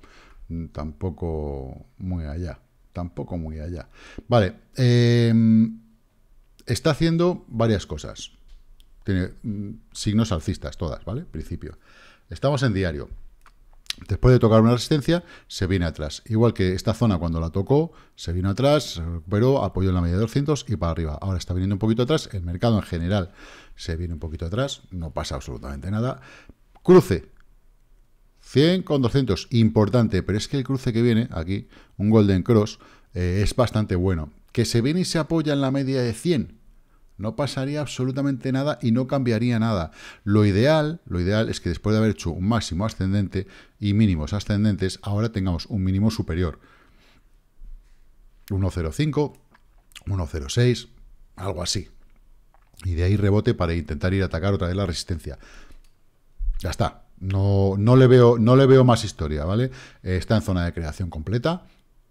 mm, tampoco muy allá. Tampoco muy allá. Vale, em, está haciendo varias cosas. Tiene mm, signos alcistas todas, ¿vale? Principio. Estamos en diario. Después de tocar una resistencia, se viene atrás. Igual que esta zona cuando la tocó, se vino atrás, pero apoyó en la media de 200 y para arriba. Ahora está viniendo un poquito atrás el mercado en general se viene un poquito atrás, no pasa absolutamente nada. Cruce, 100 con 200, importante, pero es que el cruce que viene aquí, un Golden Cross, eh, es bastante bueno. Que se viene y se apoya en la media de 100, no pasaría absolutamente nada y no cambiaría nada. Lo ideal, lo ideal es que después de haber hecho un máximo ascendente y mínimos ascendentes, ahora tengamos un mínimo superior. 1.05, 1.06, algo así y de ahí rebote para intentar ir a atacar otra vez la resistencia. Ya está. No, no, le, veo, no le veo más historia, ¿vale? Eh, está en zona de creación completa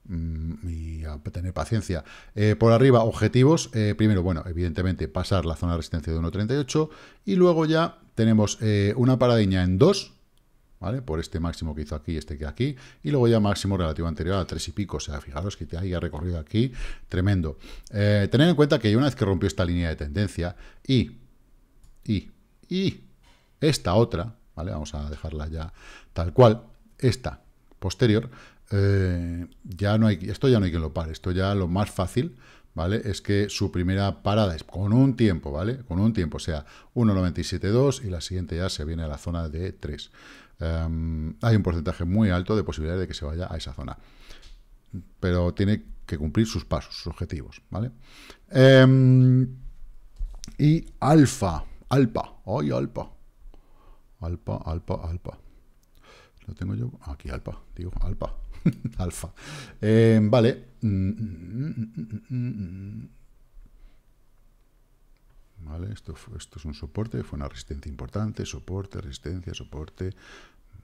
mm, y a tener paciencia. Eh, por arriba, objetivos. Eh, primero, bueno, evidentemente pasar la zona de resistencia de 1.38 y luego ya tenemos una paradiña en 2 por este máximo que hizo aquí, este que aquí, y luego ya máximo relativo anterior a 3 y pico, o sea, fijaros que te ha recorrido aquí, tremendo. Eh, tened en cuenta que una vez que rompió esta línea de tendencia, y, y, y esta otra, ¿vale? Vamos a dejarla ya tal cual, esta posterior, eh, ya no hay, esto ya no hay que lo pare, esto ya lo más fácil, ¿vale? Es que su primera parada es con un tiempo, ¿vale? Con un tiempo, o sea, 1.97.2 y la siguiente ya se viene a la zona de 3. Em, hay un porcentaje muy alto de posibilidades de que se vaya a esa zona. Pero tiene que cumplir sus pasos, sus objetivos, ¿vale? Em, y alfa, alfa, hoy alpa, alpa, alpa, alpa. ¿Lo tengo yo? Aquí alpa, digo, alpa, alfa. Em, vale. Mm, mm, mm, ¿vale? Esto, esto es un soporte, fue una resistencia importante, soporte, resistencia, soporte,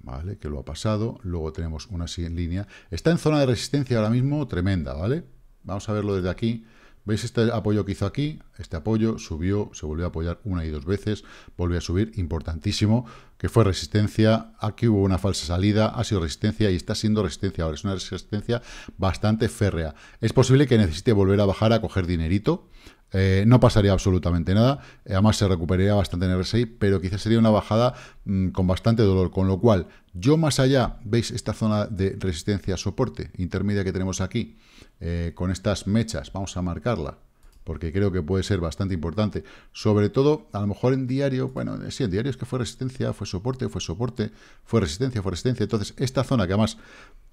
¿vale? Que lo ha pasado. Luego tenemos una en línea. Está en zona de resistencia ahora mismo tremenda, ¿vale? Vamos a verlo desde aquí. ¿Veis este apoyo que hizo aquí? Este apoyo subió, se volvió a apoyar una y dos veces, volvió a subir, importantísimo, que fue resistencia, aquí hubo una falsa salida, ha sido resistencia y está siendo resistencia ahora, es una resistencia bastante férrea. Es posible que necesite volver a bajar a coger dinerito, eh, no pasaría absolutamente nada, eh, además se recuperaría bastante en RSI, pero quizás sería una bajada mm, con bastante dolor, con lo cual, yo más allá, ¿veis esta zona de resistencia soporte intermedia que tenemos aquí? Eh, con estas mechas. Vamos a marcarla, porque creo que puede ser bastante importante. Sobre todo, a lo mejor en diario, bueno, eh, sí, en diario es que fue resistencia, fue soporte, fue soporte, fue resistencia, fue resistencia. Entonces, esta zona que además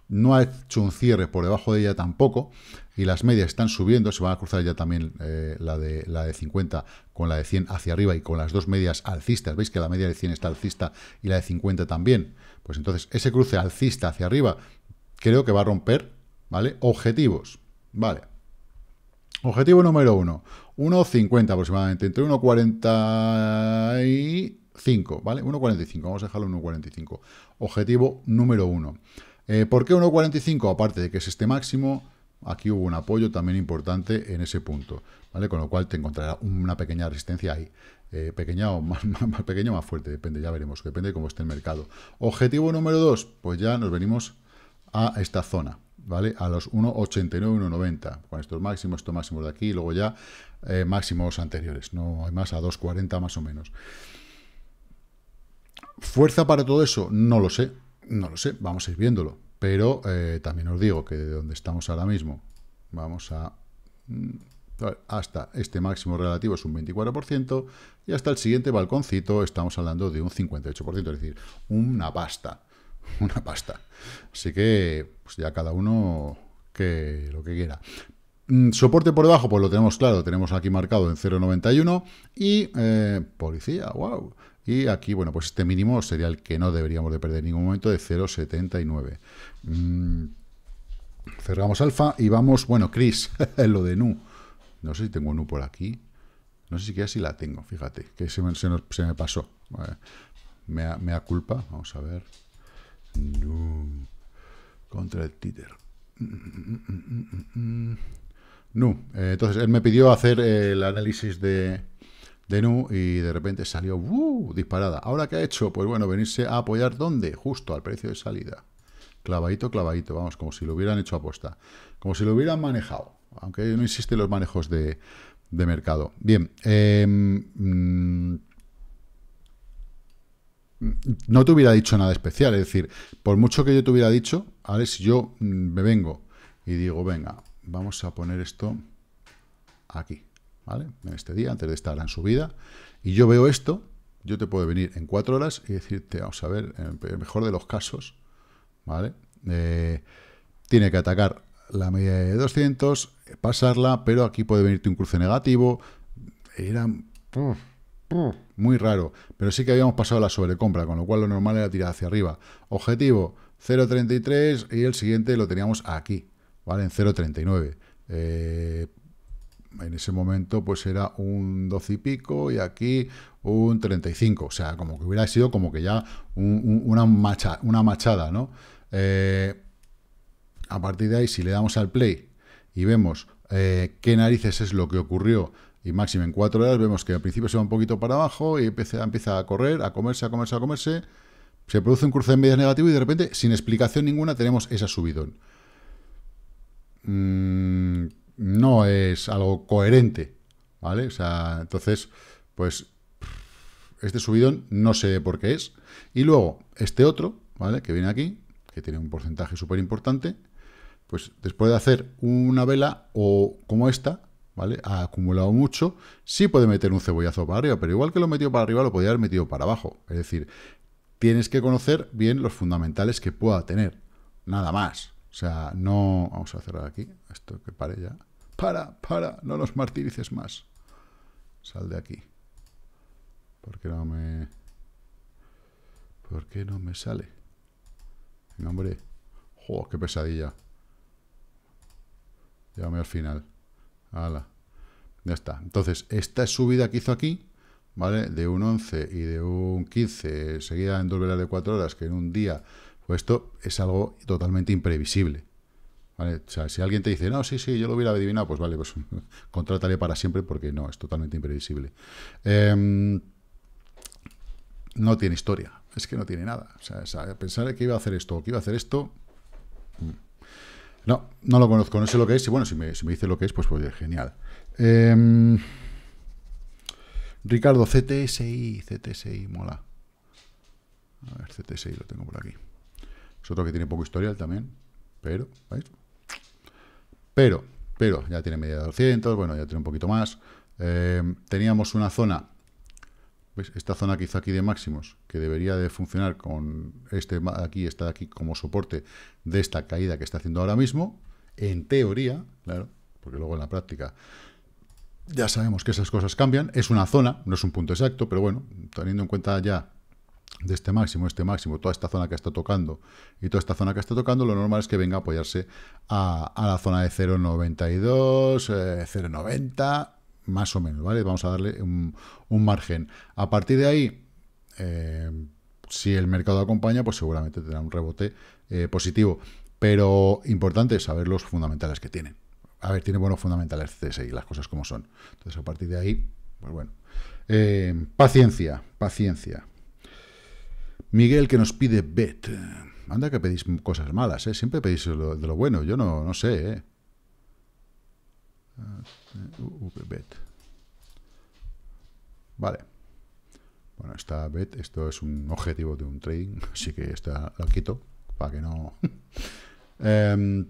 no ha hecho un cierre por debajo de ella tampoco, y las medias están subiendo, se van a cruzar ya también eh, la, de, la de 50 con la de 100 hacia arriba y con las dos medias alcistas, veis que la media de 100 está alcista y la de 50 también, pues entonces ese cruce alcista hacia arriba creo que va a romper ¿vale? Objetivos, ¿vale? Objetivo número uno, 1,50 aproximadamente, entre 1,45, ¿vale? 1,45, vamos a dejarlo en 1,45. Objetivo número uno. Eh, ¿Por qué 1,45? Aparte de que es este máximo, aquí hubo un apoyo también importante en ese punto, ¿vale? Con lo cual te encontrará una pequeña resistencia ahí. Eh, pequeña o más, más, pequeña o más fuerte, depende, ya veremos, depende de cómo esté el mercado. Objetivo número 2, pues ya nos venimos a esta zona, ¿vale? A los 1,89, 1,90, con estos máximos, estos máximos de aquí, y luego ya eh, máximos anteriores, no hay más, a 2,40 más o menos. ¿Fuerza para todo eso? No lo sé, no lo sé, vamos a ir viéndolo, pero eh, también os digo que de donde estamos ahora mismo, vamos a... Mm, hasta este máximo relativo es un 24% y hasta el siguiente balconcito estamos hablando de un 58%, es decir, una basta. una pasta. Así que pues ya cada uno que lo que quiera. Mm, soporte por debajo, pues lo tenemos claro, tenemos aquí marcado en 0.91 y eh, policía, wow. Y aquí, bueno, pues este mínimo sería el que no deberíamos de perder en ningún momento de 0.79. Mm, cerramos alfa y vamos, bueno, Chris, lo de NU. No sé si tengo NU por aquí. No sé si si la tengo, fíjate, que se me, se me pasó. Me, me da culpa, vamos a ver. No. Contra el títer. No. entonces, él me pidió hacer el análisis de, de Nu y de repente salió ¡uh! disparada. ¿Ahora que ha hecho? Pues bueno, venirse a apoyar ¿dónde? Justo al precio de salida. Clavadito, clavadito, vamos, como si lo hubieran hecho aposta. Como si lo hubieran manejado. Aunque no existen los manejos de, de mercado. Bien, eh, Mm, no te hubiera dicho nada especial. Es decir, por mucho que yo te hubiera dicho, vale si yo mm, me vengo y digo, venga, vamos a poner esto aquí, ¿vale? En este día, antes de estar en subida, y yo veo esto, yo te puedo venir en cuatro horas y decirte, vamos a ver, en el mejor de los casos, ¿vale? Eh, tiene que atacar la media de 200, pasarla, pero aquí puede venirte un cruce negativo, era... Mm muy raro, pero sí que habíamos pasado la sobrecompra, con lo cual lo normal era tirar hacia arriba. Objetivo 0.33 y el siguiente lo teníamos aquí, ¿vale? En 0.39. Eh, en ese momento pues era un 12 y pico y aquí un 35, o sea, como que hubiera sido como que ya una, una machada, ¿no? Eh, a partir de ahí, si le damos al play y vemos eh, qué narices es lo que ocurrió y máximo en cuatro horas, vemos que al principio se va un poquito para abajo y empieza, a correr, a comerse, a comerse, a comerse. Se produce un cruce de medias negativo y de repente, sin explicación ninguna, tenemos esa subidón. Mm, no es algo coherente, ¿vale? O sea, entonces, pues este subidón no sé por qué es. Y luego, este otro, ¿vale? Que viene aquí, que tiene un porcentaje súper importante, pues después de hacer una vela o como esta, ¿vale? Ha acumulado mucho, sí puede meter un cebollazo para arriba, pero igual que lo metió para arriba, lo podría haber metido para abajo. Es decir, tienes que conocer bien los fundamentales que pueda tener, nada más. O sea, no... Vamos a cerrar aquí, esto que pare ya. Para, para, no los martirices más. Sal de aquí. ¿Por qué no me... ¿Por qué no me sale? Venga, hombre. ¡Joder, qué pesadilla! Llévame al final. Ala. Ya está. Entonces, esta subida que hizo aquí, ¿vale? De un 11 y de un 15, seguida en velas de cuatro horas, que en un día, pues esto es algo totalmente imprevisible. ¿Vale? O sea, si alguien te dice, no, sí, sí, yo lo hubiera adivinado, pues vale, pues contrátale para siempre porque no, es totalmente imprevisible. Em, no tiene historia, es que no tiene nada. O sea, pensar que iba a hacer esto o que iba a hacer esto... Mm. No, no lo conozco, no sé lo que es. Y bueno, si me, dice lo que es, pues, pues genial. Em, Ricardo, CTSI, CTSI, mola. A ver, CTSI lo tengo por aquí. Es otro que tiene poco historial también, pero, ¿veis? Pero, pero, ya tiene media de 200, bueno, ya tiene un poquito más. Em, teníamos una zona esta zona que hizo aquí de máximos, que debería de funcionar con este aquí, está aquí como soporte de esta caída que está haciendo ahora mismo, en teoría, claro, porque luego en la práctica ya sabemos que esas cosas cambian, es una zona, no es un punto exacto, pero bueno, teniendo en cuenta ya de este máximo, este máximo, toda esta zona que está tocando y toda esta zona que está tocando, lo normal es que venga a apoyarse a, la zona de 0.92, 0.90, más o menos, ¿vale? Vamos a darle un, margen. A partir de ahí, eh, si el mercado acompaña, pues seguramente tendrá un rebote eh, positivo. Pero importante es saber los fundamentales que tiene. A ver, tiene buenos fundamentales CSI, las cosas como son. Entonces, a partir de ahí, pues bueno. Eh, paciencia, paciencia. Miguel que nos pide bet. Anda que pedís cosas malas, ¿eh? Siempre pedís de lo bueno. Yo no, no sé, ¿eh? Vale. Bueno, esta bet, esto es un objetivo de un trading, así que esta la quito para que no... eh,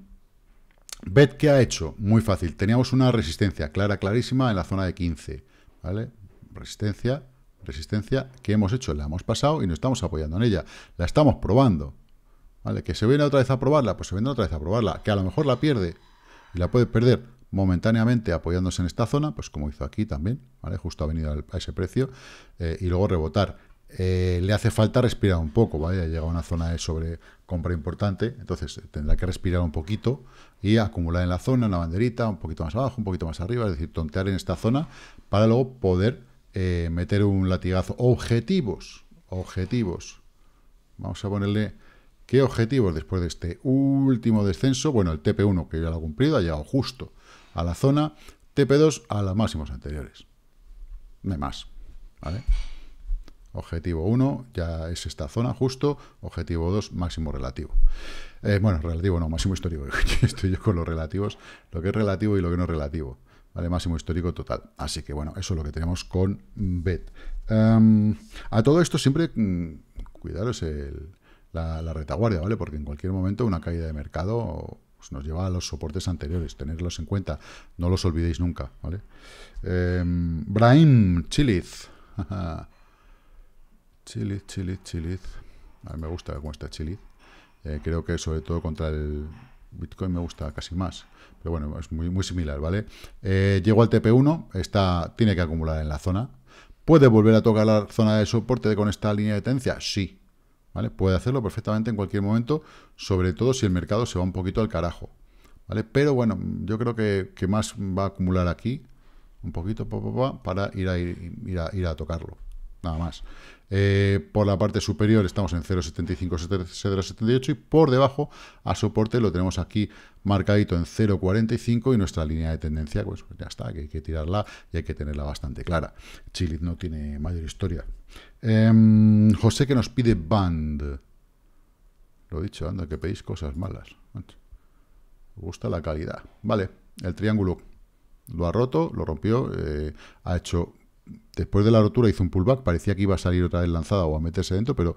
bet, ¿qué ha hecho? Muy fácil. Teníamos una resistencia clara, clarísima en la zona de 15, ¿vale? Resistencia, resistencia, ¿qué hemos hecho? La hemos pasado y nos estamos apoyando en ella. La estamos probando, ¿vale? Que se viene otra vez a probarla, pues se viene otra vez a probarla. Que a lo mejor la pierde y la puede perder, momentáneamente apoyándose en esta zona, pues como hizo aquí también, ¿vale? Justo ha venido a ese precio, eh, y luego rebotar. Eh, le hace falta respirar un poco, ¿vale? Ha llegado a una zona de sobrecompra importante, entonces eh, tendrá que respirar un poquito y acumular en la zona una banderita, un poquito más abajo, un poquito más arriba, es decir, tontear en esta zona para luego poder meter un latigazo. Objetivos, objetivos. Vamos a ponerle... ¿Qué objetivos después de este último descenso? Bueno, el TP1 que ya lo ha cumplido, ha llegado justo a la zona, TP2 a los máximos anteriores. No más. Objetivo 1 ya es esta zona justo, objetivo 2 máximo relativo. Eh, bueno, relativo no, máximo histórico. Estoy yo con los relativos, lo que es relativo y lo que no es relativo. ¿vale? Máximo histórico total. Así que bueno, eso es lo que tenemos con BET. Em, a todo esto siempre mm, cuidaros la, la, retaguardia, ¿vale? Porque en cualquier momento una caída de mercado pues nos lleva a los soportes anteriores, tenerlos en cuenta, no los olvidéis nunca, ¿vale? Em, Brahim Chiliz. Chiliz, Chiliz, Chiliz. A mí me gusta cómo está Chiliz. Eh, creo que sobre todo contra el Bitcoin me gusta casi más. Pero bueno, es muy, similar, ¿vale? Eh, llegó al TP1, está, tiene que acumular en la zona. ¿Puede volver a tocar la zona de soporte con esta línea de tendencia? Sí, Puede hacerlo perfectamente en cualquier momento, sobre todo si el mercado se va un poquito al carajo, ¿vale? Pero bueno, yo creo que, que más va a acumular aquí, un poquito, para ir a, a, ir a tocarlo, nada más. Eh, por la parte superior estamos en 0.75, 0.78 y por debajo a soporte lo tenemos aquí marcadito en 0.45 y nuestra línea de tendencia, pues ya está, que hay que tirarla y hay que tenerla bastante clara. Chile no tiene mayor historia. Em, José que nos pide band. Lo he dicho, anda, que pedís cosas malas. Me gusta la calidad. Vale, el triángulo lo ha roto, lo rompió, eh, ha hecho después de la rotura hizo un pullback, parecía que iba a salir otra vez lanzada o a meterse dentro, pero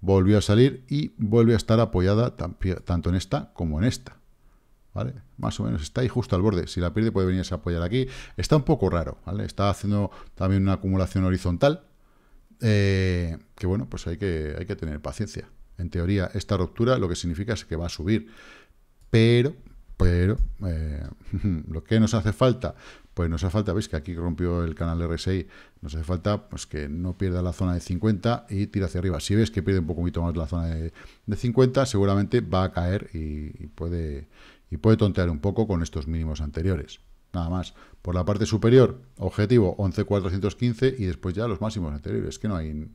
volvió a salir y vuelve a estar apoyada tanto en esta como en esta. ¿Vale? Más o menos está ahí justo al borde. Si la pierde puede venirse a apoyar aquí. Está un poco raro, ¿vale? Está haciendo también una acumulación horizontal. Eh, que bueno, pues hay que, hay que tener paciencia. En teoría, esta ruptura lo que significa es que va a subir. Pero, pero, eh, ¿Lo que nos hace falta? Pues nos hace falta, veis que aquí rompió el canal RSI, nos hace falta pues, que no pierda la zona de 50 y tira hacia arriba. Si ves que pierde un poquito más la zona de, 50, seguramente va a caer y, puede, y puede tontear un poco con estos mínimos anteriores. Nada más. Por la parte superior, objetivo 11.415 y después ya los máximos anteriores. Que no hay,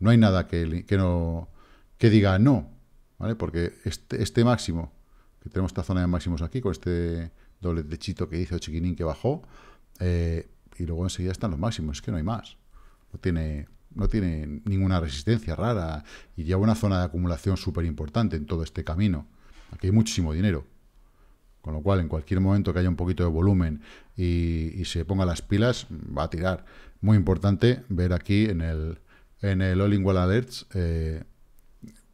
no hay nada que, no, que diga no, ¿vale? Porque este, este máximo, que tenemos esta zona de máximos aquí, con este doble techito que hizo, chiquinín que bajó, eh, y luego enseguida están los máximos, es que no hay más. No tiene, no tiene ninguna resistencia rara y lleva una zona de acumulación súper importante en todo este camino. Aquí hay muchísimo dinero. Con lo cual, en cualquier momento que haya un poquito de volumen y, se ponga las pilas, va a tirar. Muy importante ver aquí en el, en el all in Alerts eh,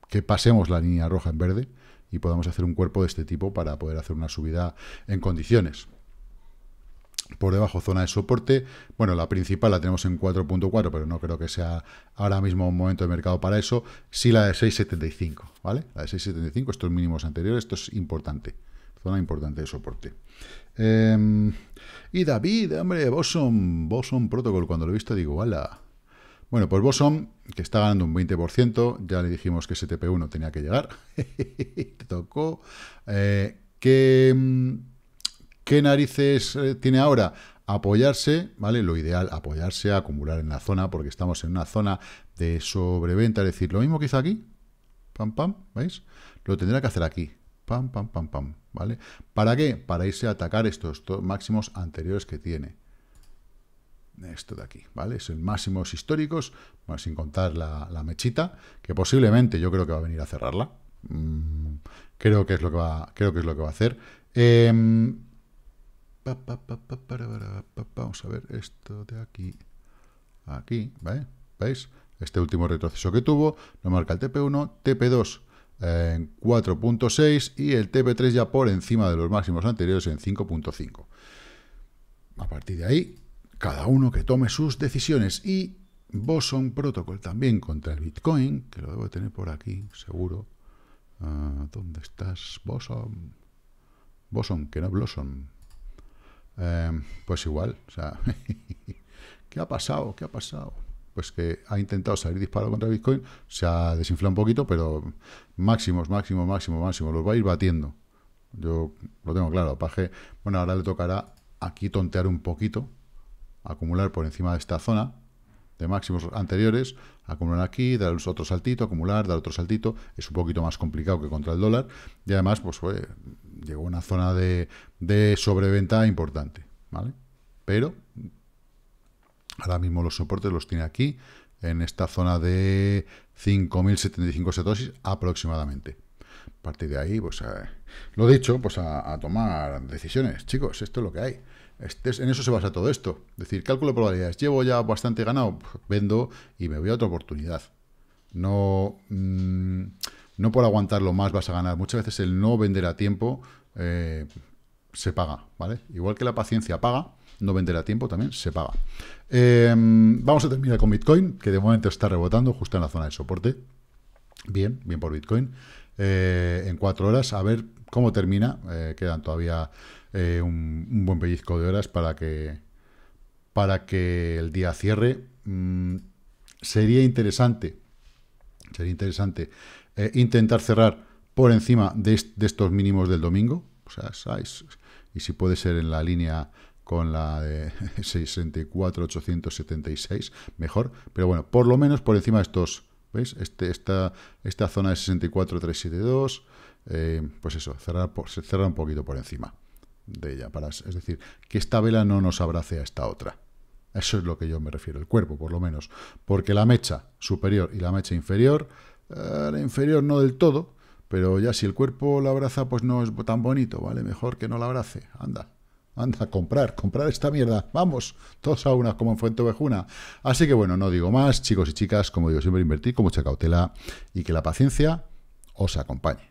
que pasemos la línea roja en verde y podamos hacer un cuerpo de este tipo para poder hacer una subida en condiciones. Por debajo, zona de soporte. Bueno, la principal la tenemos en 4.4, pero no creo que sea ahora mismo un momento de mercado para eso. Sí la de 6.75, ¿vale? La de 6.75, estos mínimos anteriores, esto es importante. Zona importante de soporte. Em, y David, hombre, Boson, Boson Protocol, cuando lo he visto digo, ala, bueno, pues Boson, que está ganando un 20%, ya le dijimos que ese TP1 tenía que llegar, te tocó. Eh, ¿qué, mm, ¿Qué narices eh, tiene ahora? apoyarse, ¿vale? Lo ideal, apoyarse, acumular en la zona, porque estamos en una zona de sobreventa, es decir, lo mismo que hizo aquí, pam, pam, ¿veis? Lo tendrá que hacer aquí, pam, pam, pam, pam, ¿vale? ¿Para qué? Para irse a atacar estos máximos anteriores que tiene, esto de aquí, ¿vale? Son máximos históricos, sin contar la, mechita, que posiblemente yo creo que va a venir a cerrarla. Mm, creo que es lo que va, creo que es lo que va a hacer. vamos a ver esto de aquí. Aquí, ¿vale? ¿Veis? Este último retroceso que tuvo, lo marca el TP1, TP2 eh, en 4.6 y el TP3 ya por encima de los máximos anteriores en 5.5. A partir de ahí, cada uno que tome sus decisiones. Y Boson Protocol también contra el Bitcoin, que lo debo tener por aquí, seguro. Ah, ¿Dónde estás, Boson? Boson, que no Blossom. Em, pues igual, o sea, ¿qué ha pasado? ¿Qué ha pasado? Pues que ha intentado salir disparado contra Bitcoin, se ha desinflado un poquito, pero máximos, máximos, máximos, máximos, los va a ir batiendo. Yo lo tengo claro, Paje, bueno, ahora le tocará aquí tontear un poquito, acumular por encima de esta zona de máximos anteriores, acumular aquí, dar otro saltito, acumular, dar otro saltito, es un poquito más complicado que contra el dólar, y además, pues llegó a una zona de, sobreventa importante, ¿vale? Pero ahora mismo los soportes los tiene aquí, en esta zona de 5.075 setosis aproximadamente. A partir de ahí, pues eh, lo dicho, pues a tomar decisiones, chicos, esto es lo que hay en eso se basa todo esto. Es decir, cálculo de probabilidades. Llevo ya bastante ganado, pues, vendo y me voy a otra oportunidad. No, mm, no por aguantarlo más vas a ganar. Muchas veces el no vender a tiempo eh, se paga, ¿vale? Igual que la paciencia paga, no vender a tiempo también se paga. Em, vamos a terminar con Bitcoin, que de momento está rebotando justo en la zona de soporte. Bien, bien por Bitcoin. Eh, en cuatro horas, a ver cómo termina. Eh, quedan todavía eh, un, buen pellizco de horas para que, para que el día cierre. Mm, sería interesante, sería interesante eh, intentar cerrar por encima de, estos mínimos del domingo. O y si puede ser en la línea con la de 64,876, mejor. Pero bueno, por lo menos por encima de estos, ¿veis? Este, esta, esta zona de 64,372, eh, pues eso, cerrar, por, cerrar un poquito por encima de ella. Para, es decir, que esta vela no nos abrace a esta otra. Eso es lo que yo me refiero, el cuerpo, por lo menos. Porque la mecha superior y la mecha inferior, eh, la inferior no del todo, pero ya si el cuerpo la abraza, pues no es tan bonito, ¿vale? Mejor que no la abrace. Anda, anda, comprar, comprar esta mierda. Vamos, todos a una, como en Fuente Ovejuna. Así que bueno, no digo más, chicos y chicas, como digo, siempre invertir con mucha cautela y que la paciencia os acompañe.